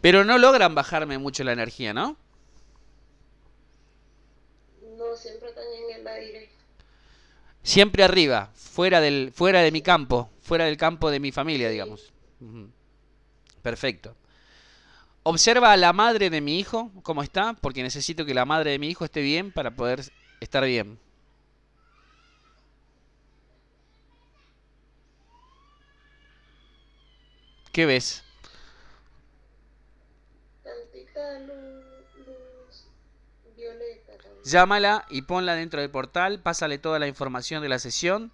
Speaker 1: Pero no logran bajarme mucho la energía, ¿no? siempre arriba, fuera, del, fuera de mi campo, fuera del campo de mi familia, digamos. Perfecto. Observa a la madre de mi hijo, cómo está, porque necesito que la madre de mi hijo esté bien para poder estar bien. ¿Qué ves? Llámala y ponla dentro del portal, pásale toda la información de la sesión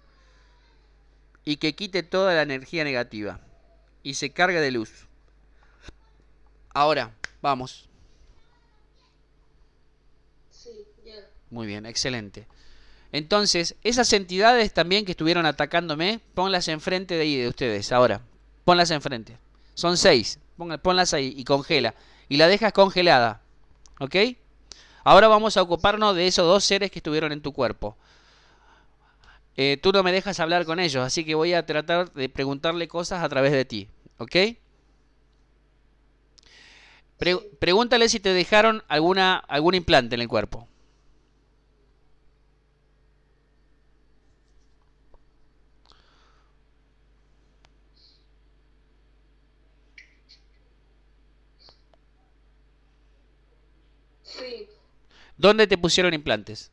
Speaker 1: y que quite toda la energía negativa y se cargue de luz. Ahora, vamos. Muy bien, excelente. Entonces, esas entidades también que estuvieron atacándome, ponlas enfrente de ahí de ustedes ahora. Ponlas enfrente. Son seis. Ponlas ahí y congela. Y la dejas congelada. ¿Ok? Ahora vamos a ocuparnos de esos dos seres que estuvieron en tu cuerpo. Eh, tú no me dejas hablar con ellos, así que voy a tratar de preguntarle cosas a través de ti, ¿ok? pregúntale si te dejaron alguna, algún implante en el cuerpo. ¿Dónde te pusieron implantes?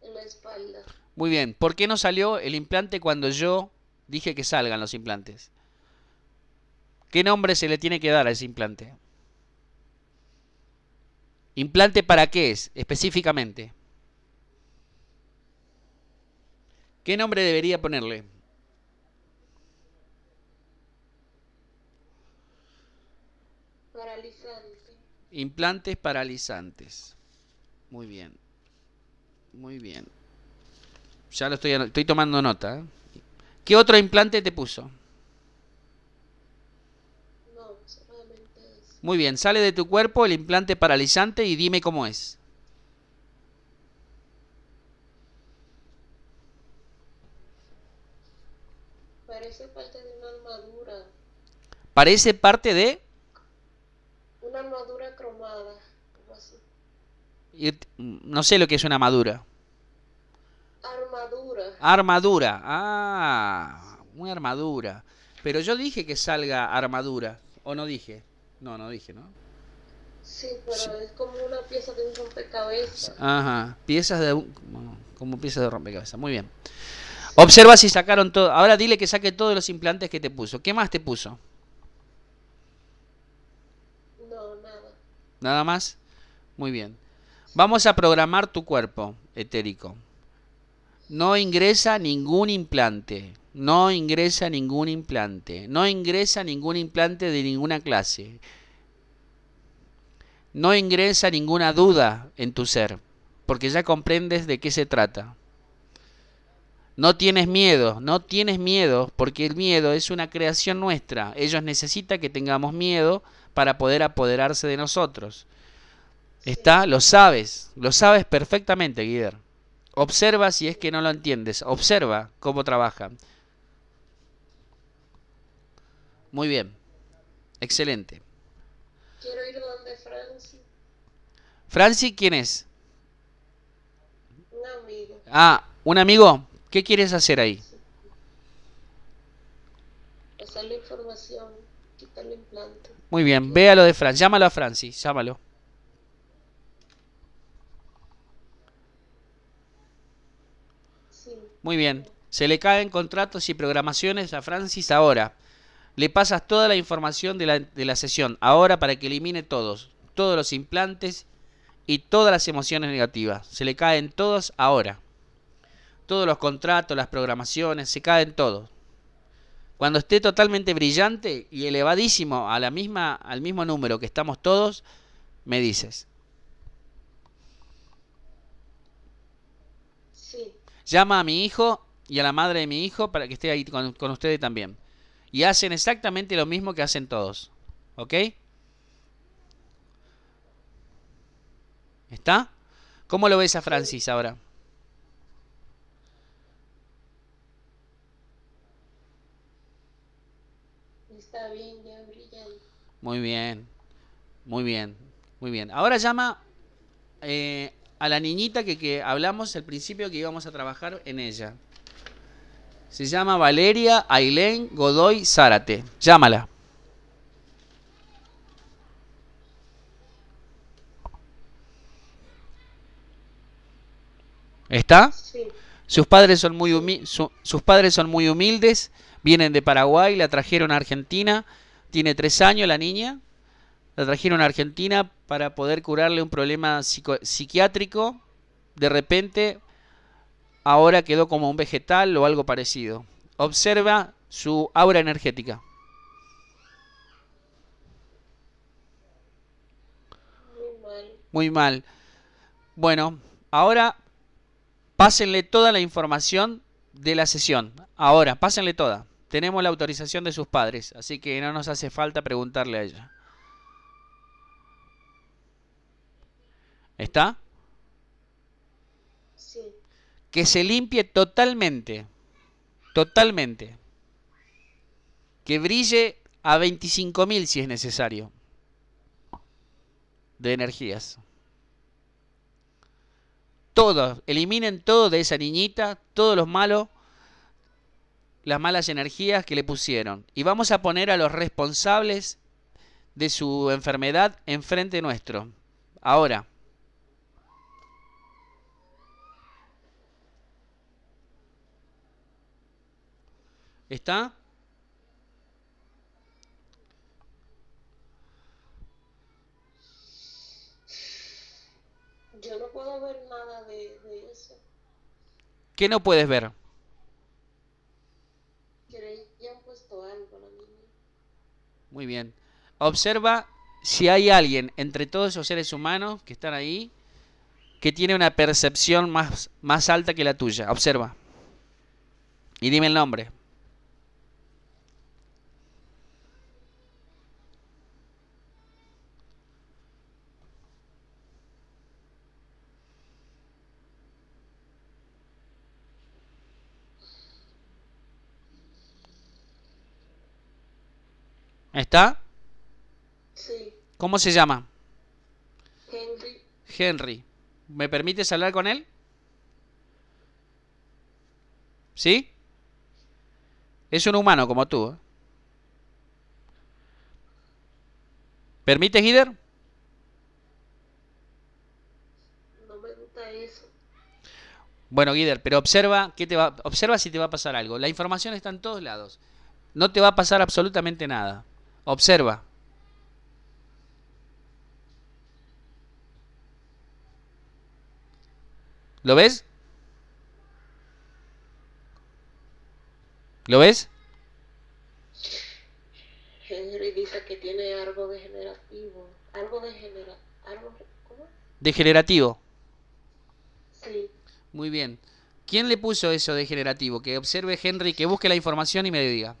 Speaker 1: En la espalda. Muy bien. ¿Por qué no salió el implante cuando yo dije que salgan los implantes? ¿Qué nombre se le tiene que dar a ese implante? ¿Implante para qué es específicamente? ¿Qué nombre debería ponerle? Paralizante. Implantes paralizantes. Muy bien. Muy bien. Ya lo estoy, estoy tomando nota. ¿eh? ¿Qué otro implante te puso? No, solamente Muy bien, sale de tu cuerpo el implante paralizante y dime cómo es. Parece parte de una armadura. Parece parte de... Una armadura no sé lo que es una madura. Armadura. Armadura. Ah, una armadura. Pero yo dije que salga armadura. ¿O no dije? No, no dije, ¿no? Sí, pero es como una pieza de un rompecabezas. Ajá, piezas de como piezas de rompecabezas. Muy bien. Observa si sacaron todo. Ahora dile que saque todos los implantes que te puso. ¿Qué más te puso? No, nada. ¿Nada más? Muy bien. Vamos a programar tu cuerpo etérico. No ingresa ningún implante. No ingresa ningún implante. No ingresa ningún implante de ninguna clase. No ingresa ninguna duda en tu ser, porque ya comprendes de qué se trata. No tienes miedo, no tienes miedo, porque el miedo es una creación nuestra. Ellos necesitan que tengamos miedo para poder apoderarse de nosotros. Está, lo sabes, lo sabes perfectamente, Guider. Observa si es que no lo entiendes. Observa cómo trabaja. Muy bien. Excelente. Quiero ir donde Franci. ¿Franci quién es? Un amigo. Ah, ¿un amigo? ¿Qué quieres hacer ahí? Pasar la información, quitar el implante. Muy bien, véalo de Franci. Llámalo a Franci, llámalo. Muy bien. Se le caen contratos y programaciones a Francis ahora. Le pasas toda la información de la, de la sesión ahora para que elimine todos, todos los implantes y todas las emociones negativas. Se le caen todos ahora. Todos los contratos, las programaciones, se caen todos. Cuando esté totalmente brillante y elevadísimo a la misma, al mismo número que estamos todos, me dices. Llama a mi hijo y a la madre de mi hijo para que esté ahí con, ustedes también. Y hacen exactamente lo mismo que hacen todos. ¿Ok? ¿Está? ¿Cómo lo ves a Francis ahora? Está bien, ya brillante. Muy bien, muy bien, muy bien. Ahora llama eh, a la niñita que, que hablamos al principio que íbamos a trabajar en ella. Se llama Valeria Ailén Godoy Zárate. Llámala. ¿Está? Sí. Sus padres, son muy sus padres son muy humildes, vienen de Paraguay, la trajeron a Argentina, tiene tres años la niña la trajeron a Argentina para poder curarle un problema psiquiátrico. De repente, ahora quedó como un vegetal o algo parecido. Observa su aura energética. Muy mal. Muy mal. Bueno, ahora pásenle toda la información de la sesión. Ahora, pásenle toda. Tenemos la autorización de sus padres, así que no nos hace falta preguntarle a ella. ¿Está? Sí. Que se limpie totalmente. Totalmente. Que brille a 25.000 si es necesario. De energías. Todos, eliminen todo de esa niñita, todos los malos, las malas energías que le pusieron. Y vamos a poner a los responsables de su enfermedad enfrente nuestro. Ahora. está Yo no puedo ver nada de, eso. ¿Qué no puedes ver? puesto algo Muy bien. Observa si hay alguien entre todos esos seres humanos que están ahí que tiene una percepción más, más alta que la tuya. Observa. Y dime el nombre. Sí. ¿Cómo se llama? Henry. Henry. ¿Me permites hablar con él? ¿Sí? Es un humano como tú. ¿eh? permite ¿Permites, No me gusta eso. Bueno, Guider, pero observa, que te va, observa si te va a pasar algo. La información está en todos lados. No te va a pasar absolutamente nada. Observa. ¿Lo ves? ¿Lo ves? Henry dice que tiene algo degenerativo. Algo degenerativo. ¿Cómo? Degenerativo. Sí. Muy bien. ¿Quién le puso eso degenerativo? Que observe Henry, que busque la información y me diga.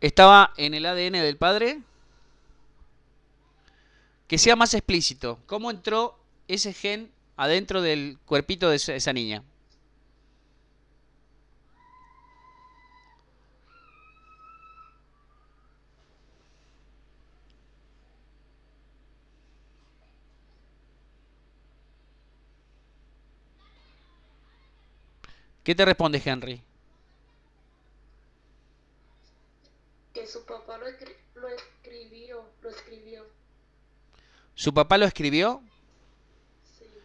Speaker 1: estaba en el ADN del padre. Que sea más explícito. ¿Cómo entró ese gen adentro del cuerpito de esa niña? ¿Qué te responde Henry? su papá lo, escribió, lo escribió. ¿Su papá lo escribió?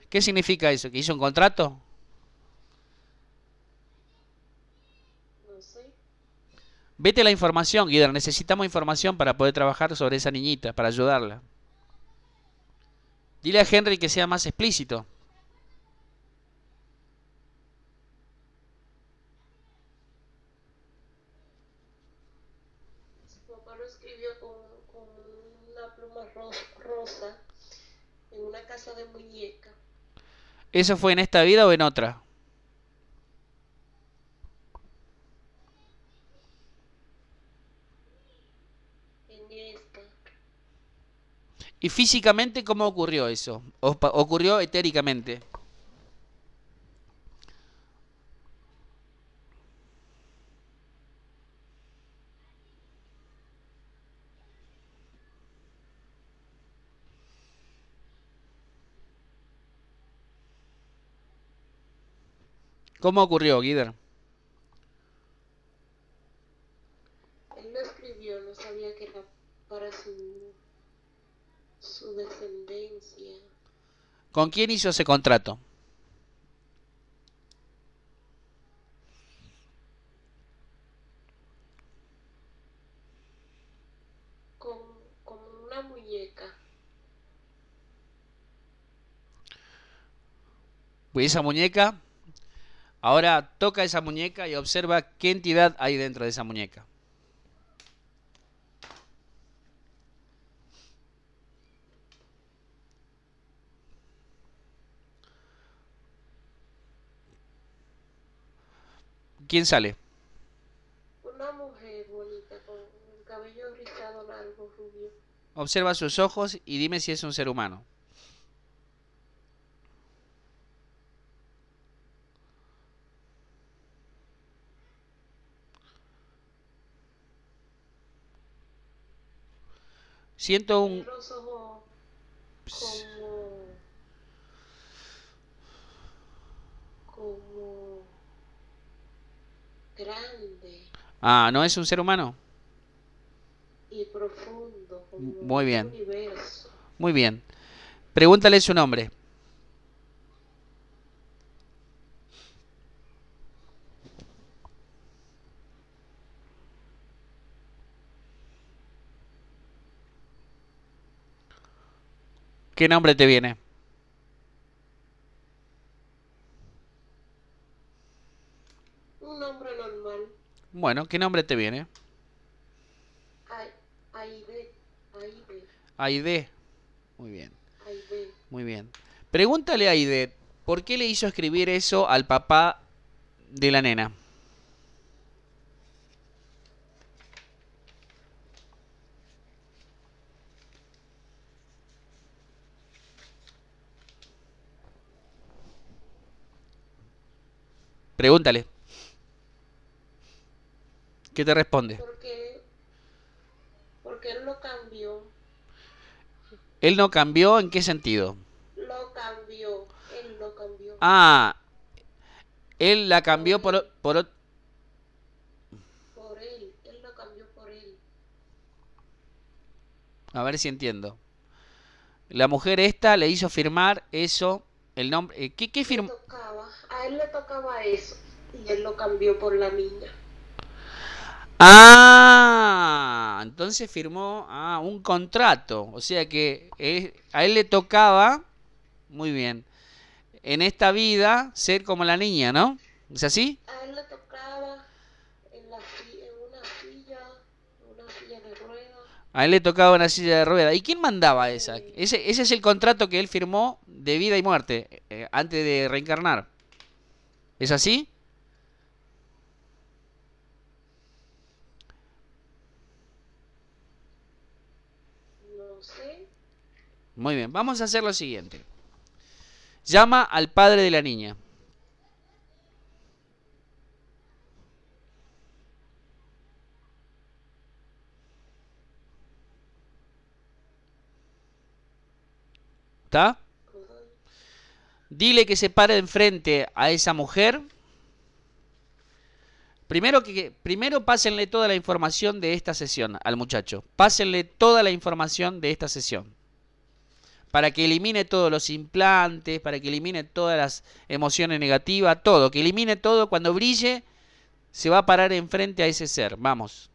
Speaker 1: ¿Qué significa eso? ¿Que hizo un contrato? No sé. Vete la información, Guider. Necesitamos información para poder trabajar sobre esa niñita, para ayudarla. Dile a Henry que sea más explícito. muñeca. ¿Eso fue en esta vida o en otra? ¿Y físicamente cómo ocurrió eso? ¿Ocurrió etéricamente? ¿Cómo ocurrió, Guider? Él no escribió, no sabía que era para su, su descendencia. ¿Con quién hizo ese contrato? Con, una muñeca. Pues esa muñeca Ahora toca esa muñeca y observa qué entidad hay dentro de esa muñeca. ¿Quién sale? Una mujer bonita con un cabello rizado largo, rubio. Observa sus ojos y dime si es un ser humano. Siento un... Como, como grande. Ah, ¿no es un ser humano? Y profundo. Muy bien. Muy bien. Pregúntale su nombre. ¿Qué nombre te viene? Un nombre normal. Bueno, ¿qué nombre te viene? Aide. Aide. Muy bien. Aide. Muy bien. Pregúntale a Aide, ¿por qué le hizo escribir eso al papá de la nena? Pregúntale. ¿Qué te responde? Porque él no cambió. ¿Él no cambió en qué sentido? Lo cambió. Él lo cambió. Ah. Él la cambió por, por, por... él. Él lo cambió por él. A ver si entiendo. La mujer esta le hizo firmar eso, el nombre... Eh, ¿Qué, qué firmó? a él le tocaba eso y él lo cambió por la niña. Ah, entonces firmó ah, un contrato, o sea que a él le tocaba, muy bien, en esta vida ser como la niña, ¿no? ¿Es así? A él le tocaba en, una silla, de rueda A él le tocaba una silla de ruedas. ¿Y quién mandaba esa? Ese, es el contrato que él firmó de vida y muerte, eh, antes de reencarnar. ¿Es así? No sé. Muy bien, vamos a hacer lo siguiente. Llama al padre de la niña. ¿Está? Dile que se pare enfrente a esa mujer. Primero, que, primero pásenle toda la información de esta sesión al muchacho. Pásenle toda la información de esta sesión. Para que elimine todos los implantes, para que elimine todas las emociones negativas, todo. Que elimine todo. Cuando brille, se va a parar enfrente a ese ser. Vamos.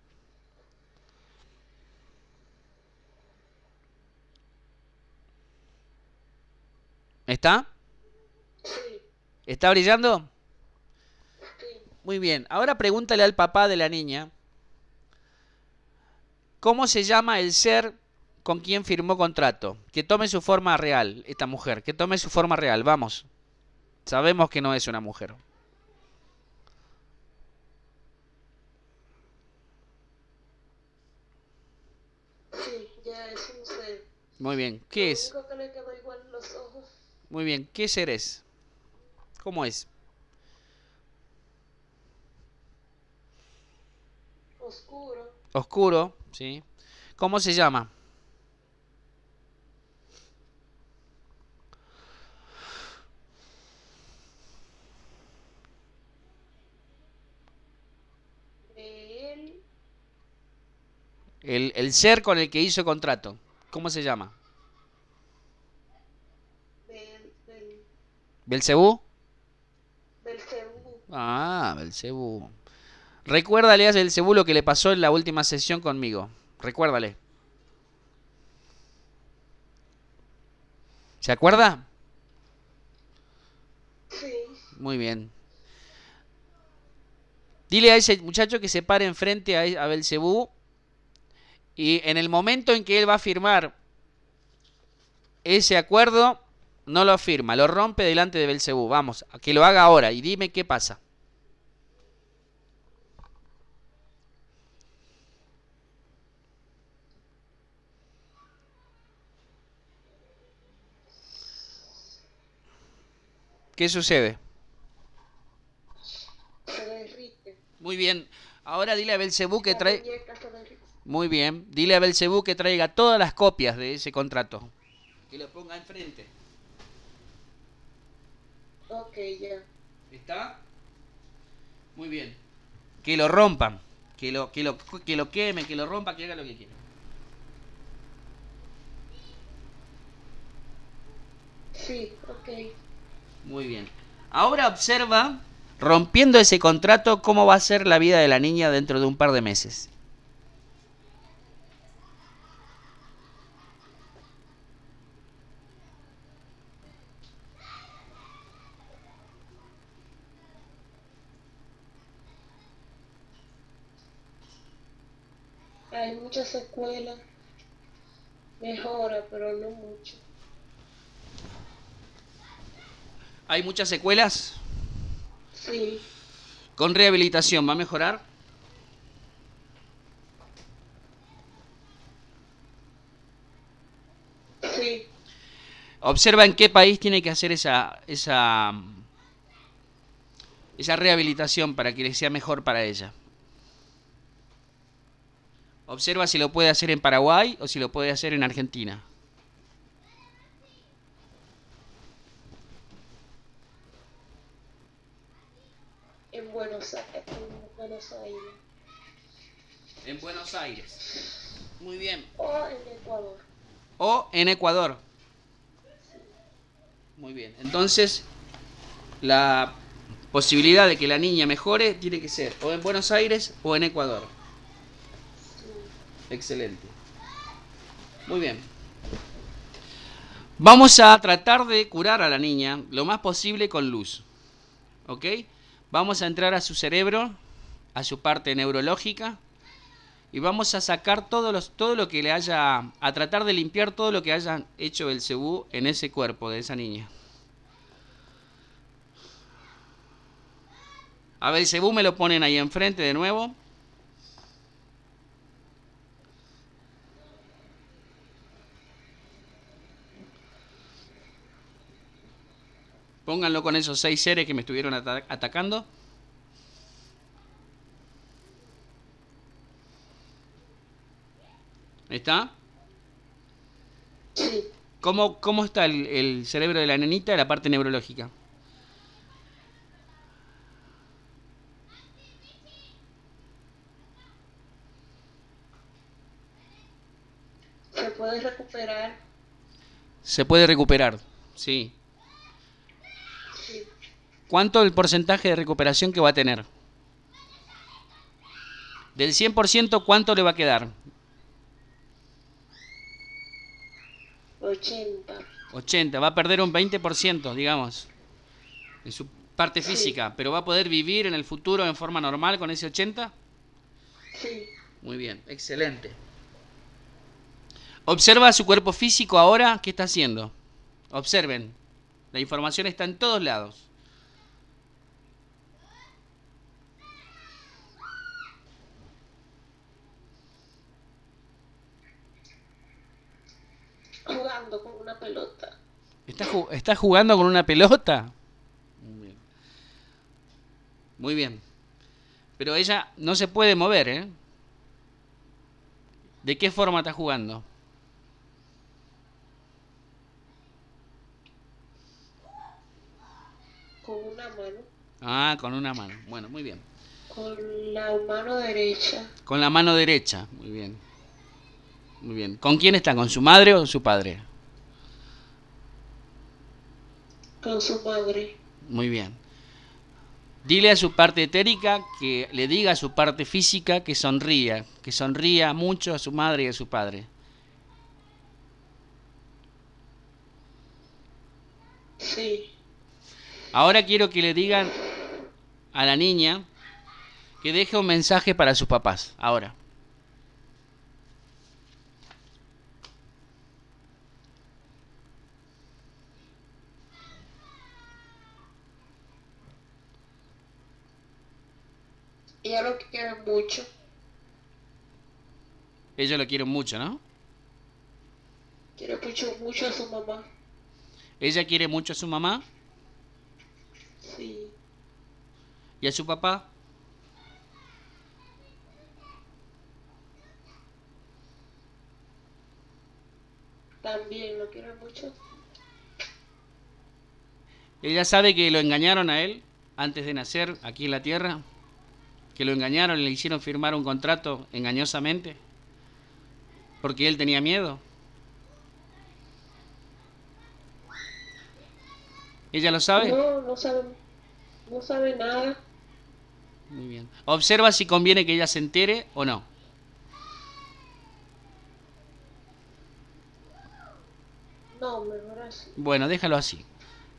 Speaker 1: ¿Está? ¿Está brillando? Muy bien. Ahora pregúntale al papá de la niña. ¿Cómo se llama el ser con quien firmó contrato? Que tome su forma real, esta mujer. Que tome su forma real. Vamos. Sabemos que no es una mujer. Sí, ya es un ser. Muy bien. ¿Qué es? Muy bien. ¿Qué ser es? ¿Cómo es? Oscuro. Oscuro, sí. ¿Cómo se llama? El... el, ser con el que hizo contrato, ¿cómo se llama? Bel, Bel. Belcebú. Ah, Belcebú. Recuérdale a Belcebú lo que le pasó en la última sesión conmigo. Recuérdale. ¿Se acuerda? Sí. Muy bien. Dile a ese muchacho que se pare enfrente a, a Belcebú y en el momento en que él va a firmar ese acuerdo, no lo afirma, lo rompe delante de Belcebú. Vamos, que lo haga ahora y dime qué pasa. ¿Qué sucede? Muy bien. Ahora dile a Belcebú que trae. Muy bien. Dile a Belcebú que traiga todas las copias de ese contrato. Que lo ponga enfrente. Ok, ya. ¿Está? Muy bien. Que lo rompan. Que lo, que lo, que lo quemen, que lo rompa, que haga lo que quiera. Sí, ok. Muy bien. Ahora observa, rompiendo ese contrato, cómo va a ser la vida de la niña dentro de un par de meses. hay muchas escuelas, mejora, pero no mucho. ¿Hay muchas secuelas? Sí. ¿Con rehabilitación va a mejorar? Sí. Observa en qué país tiene que hacer esa, esa, esa rehabilitación para que le sea mejor para ella. Observa si lo puede hacer en Paraguay o si lo puede hacer en Argentina. En Buenos Aires. En Buenos Aires. Muy bien. O en Ecuador. O en Ecuador. Muy bien. Entonces, la posibilidad de que la niña mejore tiene que ser o en Buenos Aires o en Ecuador. Excelente. Muy bien. Vamos a tratar de curar a la niña lo más posible con luz. ¿Ok? Vamos a entrar a su cerebro, a su parte neurológica, y vamos a sacar todos los, todo lo que le haya, a tratar de limpiar todo lo que haya hecho el cebú en ese cuerpo de esa niña. A ver, el cebú me lo ponen ahí enfrente de nuevo. Pónganlo con esos seis seres que me estuvieron atacando. ¿Está? Sí. ¿Cómo, está el, cerebro de la nenita y la parte neurológica? Se puede recuperar. Se puede recuperar, sí. ¿Cuánto el porcentaje de recuperación que va a tener? Del 100%, ¿cuánto le va a quedar? 80. 80, va a perder un 20%, digamos, en su parte física, pero va a poder vivir en el futuro en forma normal con ese 80? Sí. Muy bien, excelente. Observa su cuerpo físico ahora, ¿qué está haciendo? Observen, la información está en todos lados. jugando con una pelota. Está, jugando con una pelota. Muy bien. Muy bien. Pero ella no se puede mover, ¿eh? ¿De qué forma está jugando? Con una mano. Ah, con una mano. Bueno, muy bien. Con la mano derecha. Con la mano derecha, muy bien. Muy bien. ¿Con quién está? ¿Con su madre o su padre? Con su padre. Muy bien. Dile a su parte etérica que le diga a su parte física que sonría, que sonría mucho a su madre y a su padre. Sí. Ahora quiero que le digan a la niña que deje un mensaje para sus papás. Ahora. Ella lo quiere mucho. Ella lo quiere mucho, ¿no? Quiere mucho, a su mamá. ¿Ella quiere mucho a su mamá? Sí. ¿Y a su papá? También lo quiere mucho. ¿Ella sabe que lo engañaron a él antes de nacer aquí en la Tierra? que lo engañaron le hicieron firmar un contrato engañosamente porque él tenía miedo. ¿Ella lo sabe? No, no sabe, no sabe nada. Muy bien. Observa si conviene que ella se entere o no. No, mejor así. Bueno, déjalo así.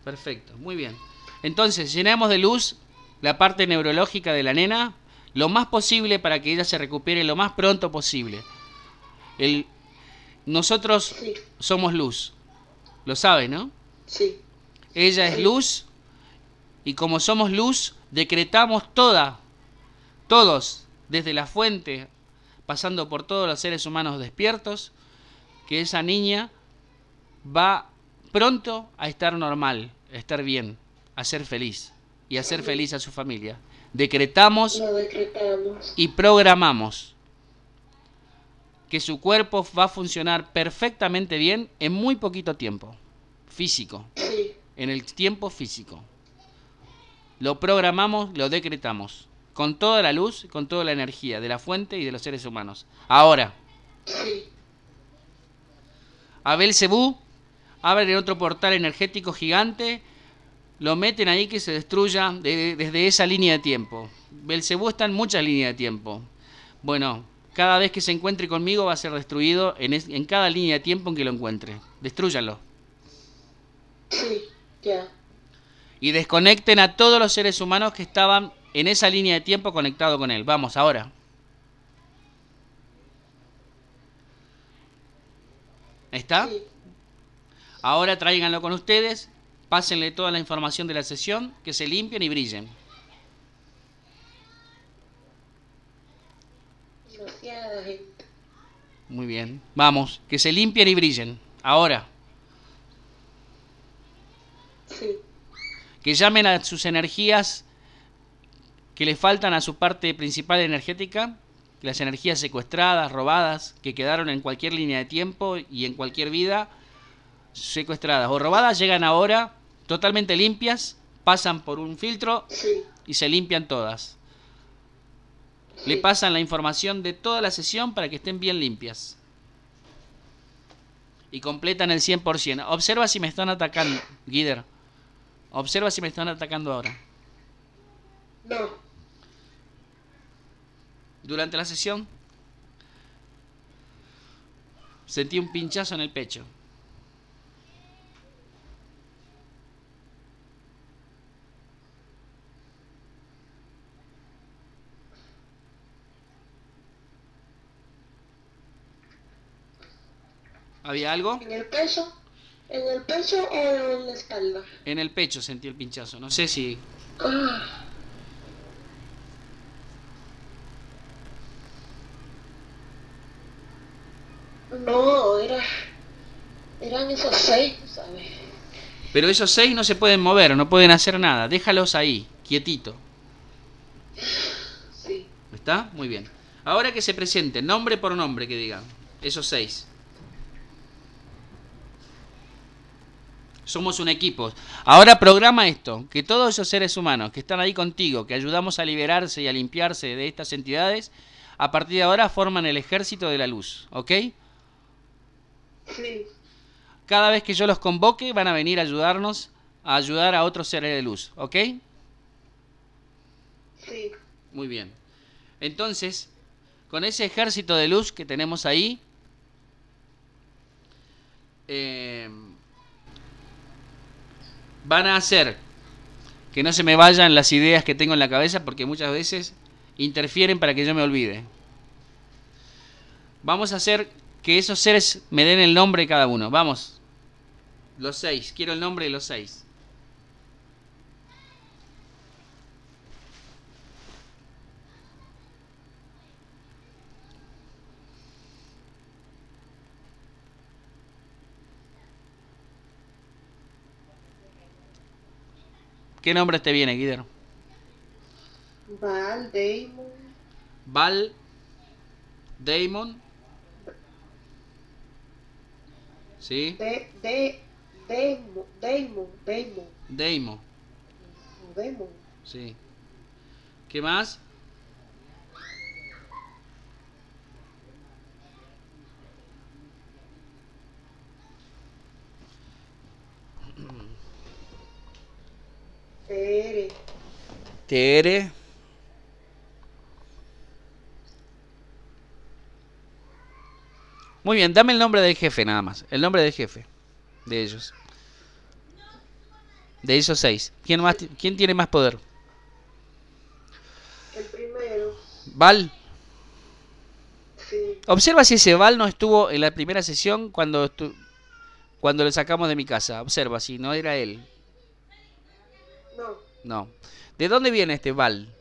Speaker 1: Perfecto, muy bien. Entonces, llenamos de luz la parte neurológica de la nena, lo más posible para que ella se recupere lo más pronto posible. nosotros somos luz, lo sabe, ¿no? Sí. Ella es luz y como somos luz, decretamos toda, todos, desde la fuente, pasando por todos los seres humanos despiertos, que esa niña va pronto a estar normal, a estar bien, a ser feliz y a ser feliz a su familia decretamos, y programamos que su cuerpo va a funcionar perfectamente bien en muy poquito tiempo, físico, en el tiempo físico. Lo programamos, lo decretamos, con toda la luz, con toda la energía de la fuente y de los seres humanos. Ahora, Abel Cebú abre otro portal energético gigante lo meten ahí que se destruya desde esa línea de tiempo. Belcebú está en muchas líneas de tiempo. Bueno, cada vez que se encuentre conmigo va a ser destruido en, cada línea de tiempo en que lo encuentre. Destrúyanlo. Sí, ya. Y desconecten a todos los seres humanos que estaban en esa línea de tiempo conectado con él. Vamos, ahora. ¿Está? Sí. Ahora tráiganlo con ustedes Pásenle toda la información de la sesión, que se limpien y brillen. Muy bien. Vamos, que se limpien y brillen. Ahora. Que llamen a sus energías que le faltan a su parte principal energética, las energías secuestradas, robadas, que quedaron en cualquier línea de tiempo y en cualquier vida, secuestradas o robadas, llegan ahora totalmente limpias, pasan por un filtro y se limpian todas. Le pasan la información de toda la sesión para que estén bien limpias. Y completan el 100%. Observa si me están atacando, Guider. Observa si me están atacando ahora. No. Durante la sesión sentí un pinchazo en el pecho. ¿Había algo? En el pecho. ¿En el pecho o en la espalda? En el pecho sentí el pinchazo. No sé si. Ah. No, era, eran esos seis, ¿sabes? Pero esos seis no se pueden mover, no pueden hacer nada. Déjalos ahí, quietito. Sí. ¿Está? Muy bien. Ahora que se presente, nombre por nombre que digan. Esos seis. somos un equipo. Ahora programa esto, que todos esos seres humanos que están ahí contigo, que ayudamos a liberarse y a limpiarse de estas entidades, a partir de ahora forman el ejército de la luz, ¿ok? Sí. Cada vez que yo los convoque van a venir a ayudarnos, a ayudar a otros seres de luz, ¿ok? Sí. Muy bien. Entonces, con ese ejército de luz que tenemos ahí, eh, van a hacer que no se me vayan las ideas que tengo en la cabeza porque muchas veces interfieren para que yo me olvide. Vamos a hacer que esos seres me den el nombre de cada uno. Vamos. Los seis. Quiero el nombre de los seis. ¿Qué nombre te viene, Guider? Val Damon. Val Damon. ¿Sí? De, de, Damon, Damon. Damon. Damon. Sí. ¿Qué más? Tere. Tere. Muy bien, dame el nombre del jefe nada más. El nombre del jefe. De ellos. De esos seis. ¿Quién, tiene más poder? El primero. ¿Val? Sí. Observa si ese Val no estuvo en la primera sesión cuando, cuando lo sacamos de mi casa. Observa si no era él. No. ¿De dónde viene este Val?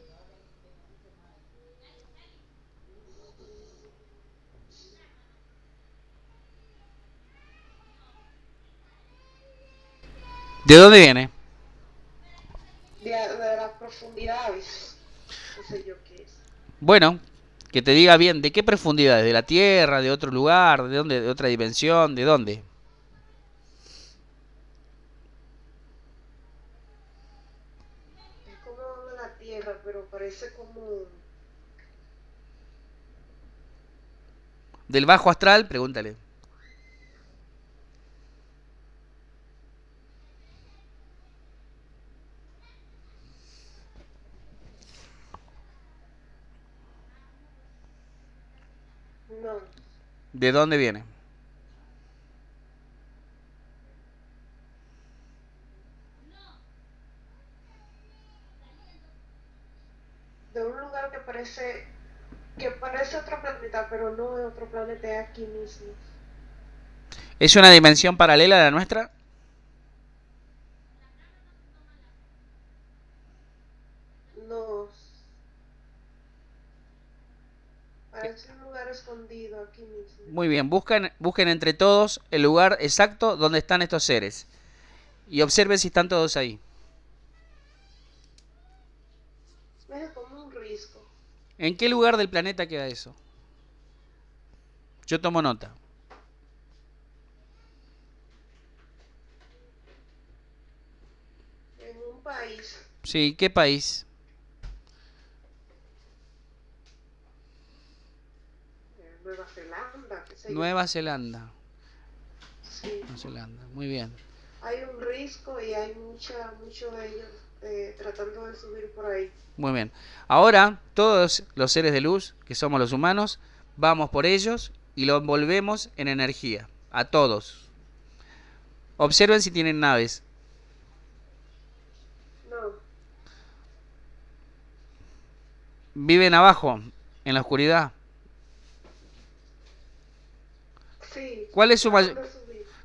Speaker 1: ¿De dónde viene? De, las profundidades. No sé yo qué es. Bueno, que te diga bien, ¿de qué profundidades? ¿De la Tierra? ¿De otro lugar? ¿De dónde? ¿De otra dimensión? ¿De dónde? del bajo astral, pregúntale. ¿De dónde viene? pero no de otro planeta, aquí mismo. ¿Es una dimensión paralela a la nuestra? No. Eh. Parece un lugar escondido aquí mismo. Muy bien, busquen, busquen entre todos el lugar exacto donde están estos seres. Y observen si están todos ahí. como un risco ¿En qué lugar del planeta queda eso? Yo tomo nota. En un país. Sí, ¿qué país? Eh, Nueva Zelanda. Nueva Zelanda. Sí. Nueva Zelanda, muy bien. Hay un riesgo y hay mucha, muchos de ellos eh, tratando de subir por ahí. Muy bien. Ahora, todos los seres de luz, que somos los humanos, vamos por ellos y lo envolvemos en energía. A todos. Observen si tienen naves. No. ¿Viven abajo, en la oscuridad? Sí. ¿Cuál es, su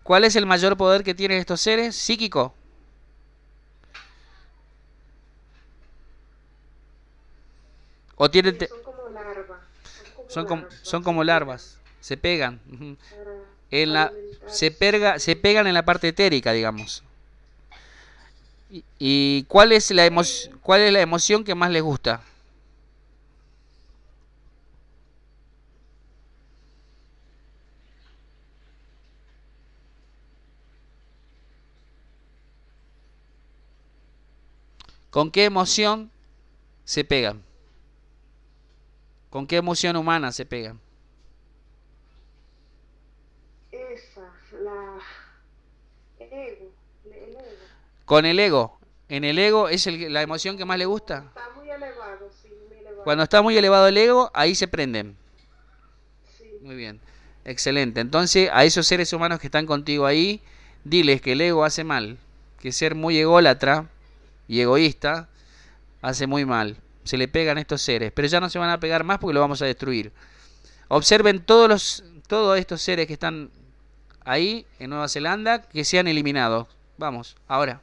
Speaker 1: ¿Cuál es el mayor poder que tienen estos seres? Psíquico. ¿O tienen son como larvas. son como larvas. Se pegan. En la, se, se pegan en la parte etérica, digamos. ¿Y, cuál, es la cuál es la emoción que más les gusta? ¿Con qué emoción se pegan? ¿Con qué emoción humana se pegan? Con el ego. En el ego es la emoción que más le gusta. Está muy elevado, sí, Cuando está muy elevado el ego, ahí se prenden. Sí. Muy bien. Excelente. Entonces, a esos seres humanos que están contigo ahí, diles que el ego hace mal, que ser muy ególatra y egoísta hace muy mal. Se le pegan estos seres, pero ya no se van a pegar más porque lo vamos a destruir. Observen todos los todos estos seres que están ahí en Nueva Zelanda que se han eliminado. Vamos, ahora.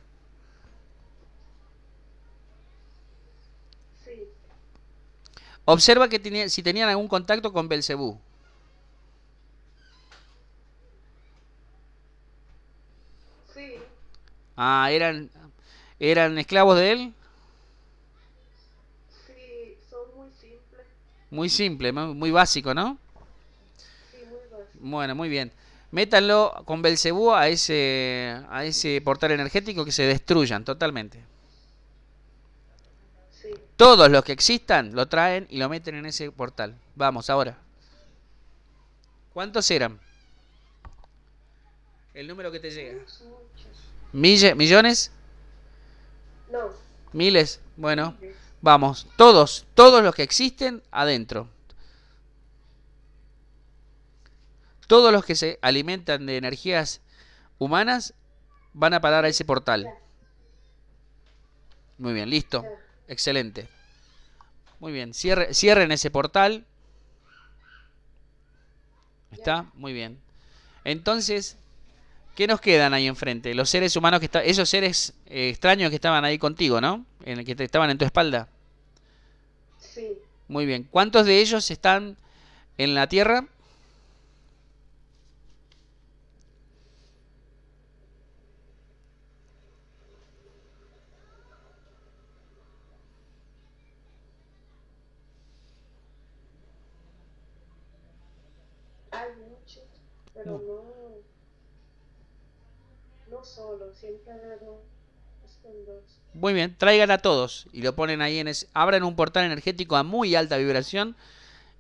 Speaker 1: Observa que tenía, si tenían algún contacto con Belcebú. Sí. Ah, eran eran esclavos de él. Sí, son muy simples. Muy simple, muy básico, ¿no? Sí, muy básico. Bueno, muy bien. Métanlo con Belcebú a ese a ese portal energético que se destruyan totalmente. Todos los que existan lo traen y lo meten en ese portal. Vamos, ahora. ¿Cuántos eran? El número que te llega. ¿Millones? No. ¿Miles? Bueno, vamos. Todos, todos los que existen adentro. Todos los que se alimentan de energías humanas van a parar a ese portal. Muy bien, listo. Excelente. Muy bien, Cierre, cierren ese portal. ¿Está? Muy bien. Entonces, ¿qué nos quedan ahí enfrente? Los seres humanos que están, esos seres eh, extraños que estaban ahí contigo, ¿no? En el que estaban en tu espalda. Sí. Muy bien. ¿Cuántos de ellos están en la Tierra? solo, muy bien, traigan a todos y lo ponen ahí en ese, un portal energético a muy alta vibración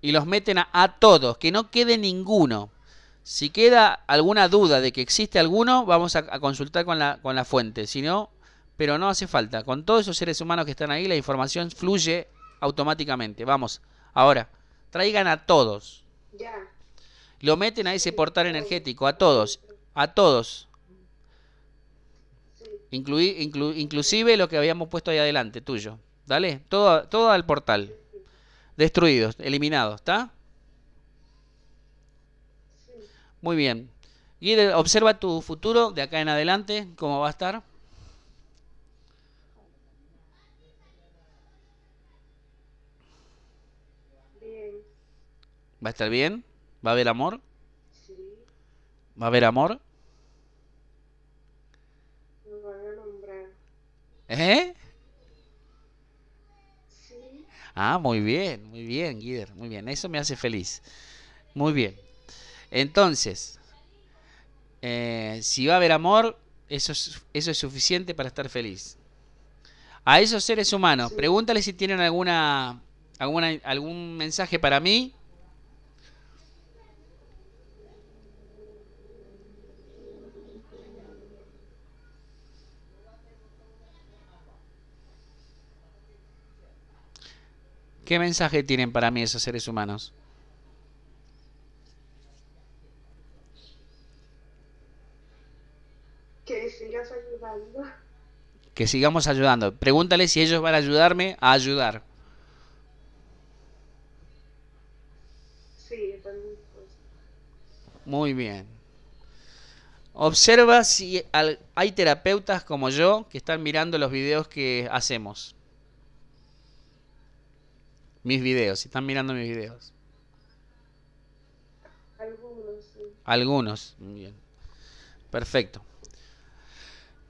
Speaker 1: y los meten a, todos, que no quede ninguno. Si queda alguna duda de que existe alguno, vamos a, consultar con la, con la fuente, si no, pero no hace falta. Con todos esos seres humanos que están ahí, la información fluye automáticamente. Vamos, ahora, traigan a todos. Ya. Lo meten a ese portal energético, a todos, a todos. Inclu, inclusive lo que habíamos puesto ahí adelante, tuyo. Dale, todo, todo al portal. Destruidos, eliminados, ¿está? Muy bien. Y observa tu futuro de acá en adelante, cómo va a estar. Bien. ¿Va a estar bien? ¿Va a haber amor? Sí. ¿Va a haber amor? No va a nombrar. ¿Eh? Sí. Ah, muy bien, muy bien, Guider, muy bien. Eso me hace feliz. Muy bien. Entonces, eh, si va a haber amor, eso es, suficiente para estar feliz. A esos seres humanos, pregúntale si tienen alguna, alguna, algún mensaje para mí ¿Qué mensaje tienen para mí esos seres humanos? Que sigas ayudando. Que sigamos ayudando. Pregúntale si ellos van a ayudarme a ayudar. Sí, también. Pues. Muy bien. Observa si hay terapeutas como yo que están mirando los videos que hacemos. Mis videos, si están mirando mis videos. Algunos, sí. Algunos, muy bien. Perfecto.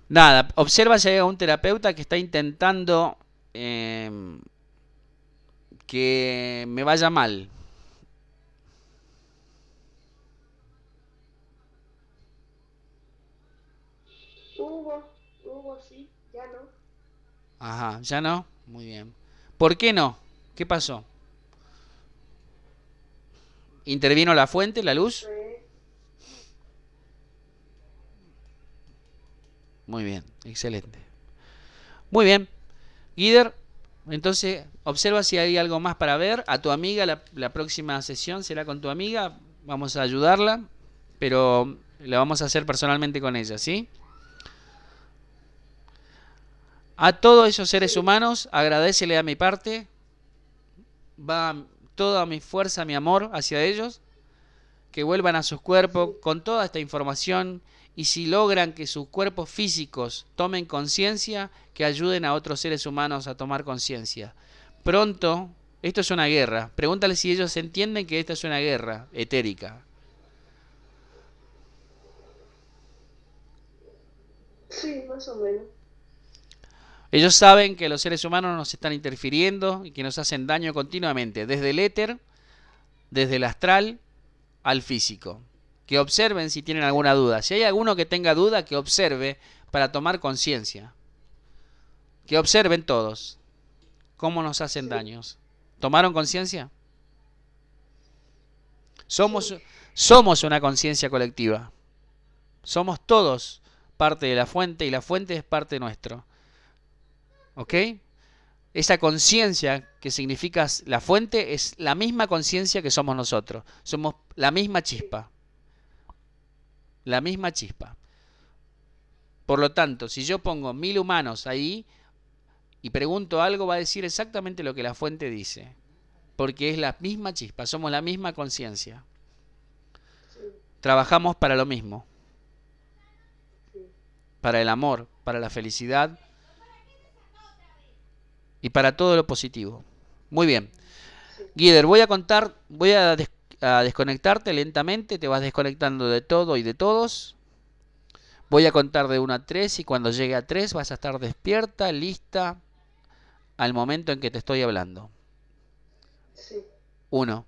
Speaker 1: Nada, observa si hay un terapeuta que está intentando em, que me vaya mal. Hubo, hubo, sí, ya no. Ajá, ya no, muy bien. ¿Por qué no? ¿Qué pasó? ¿Intervino la fuente, la luz? Muy bien, excelente. Muy bien. Guider, entonces observa si hay algo más para ver. A tu amiga, la, la próxima sesión será con tu amiga. Vamos a ayudarla, pero la vamos a hacer personalmente con ella, ¿sí? A todos esos seres humanos, agradecele a mi parte va toda mi fuerza, mi amor hacia ellos, que vuelvan a sus cuerpos con toda esta información y si logran que sus cuerpos físicos tomen conciencia, que ayuden a otros seres humanos a tomar conciencia. Pronto, esto es una guerra. Pregúntale si ellos entienden que esta es una guerra etérica. Sí, más o menos. Ellos saben que los seres humanos nos están interfiriendo y que nos hacen daño continuamente, desde el éter, desde el astral al físico. Que observen si tienen alguna duda. Si hay alguno que tenga duda, que observe para tomar conciencia. Que observen todos cómo nos hacen daños. ¿Tomaron conciencia? Somos, somos una conciencia colectiva. Somos todos parte de la fuente y la fuente es parte nuestro. ¿Ok? Esa conciencia que significa la fuente es la misma conciencia que somos nosotros. Somos la misma chispa. La misma chispa. Por lo tanto, si yo pongo mil humanos ahí y pregunto algo, va a decir exactamente lo que la fuente dice. Porque es la misma chispa, somos la misma conciencia. Trabajamos para lo mismo. Para el amor, para la felicidad, y para todo lo positivo. Muy bien. Guider, voy a contar, voy a, desconectarte lentamente, te vas desconectando de todo y de todos. Voy a contar de 1 a 3 y cuando llegue a 3 vas a estar despierta, lista al momento en que te estoy hablando. 1.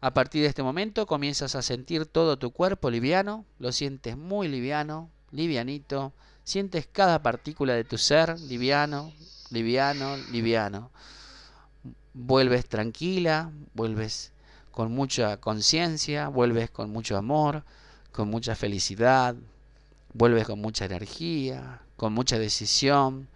Speaker 1: A partir de este momento comienzas a sentir todo tu cuerpo liviano, lo sientes muy liviano, livianito, sientes cada partícula de tu ser liviano, liviano, liviano. Vuelves tranquila, vuelves con mucha conciencia, vuelves con mucho amor, con mucha felicidad, vuelves con mucha energía, con mucha decisión,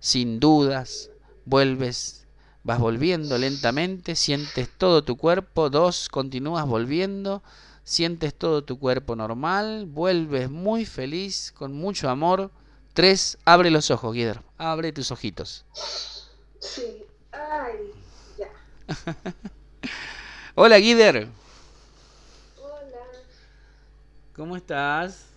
Speaker 1: sin dudas, vuelves, vas volviendo lentamente, sientes todo tu cuerpo, dos, continúas volviendo, sientes todo tu cuerpo normal, vuelves muy feliz, con mucho amor, Tres, abre los ojos, Guider. Abre tus ojitos. Sí. Ay, ya. Hola, Guider. Hola. ¿Cómo estás?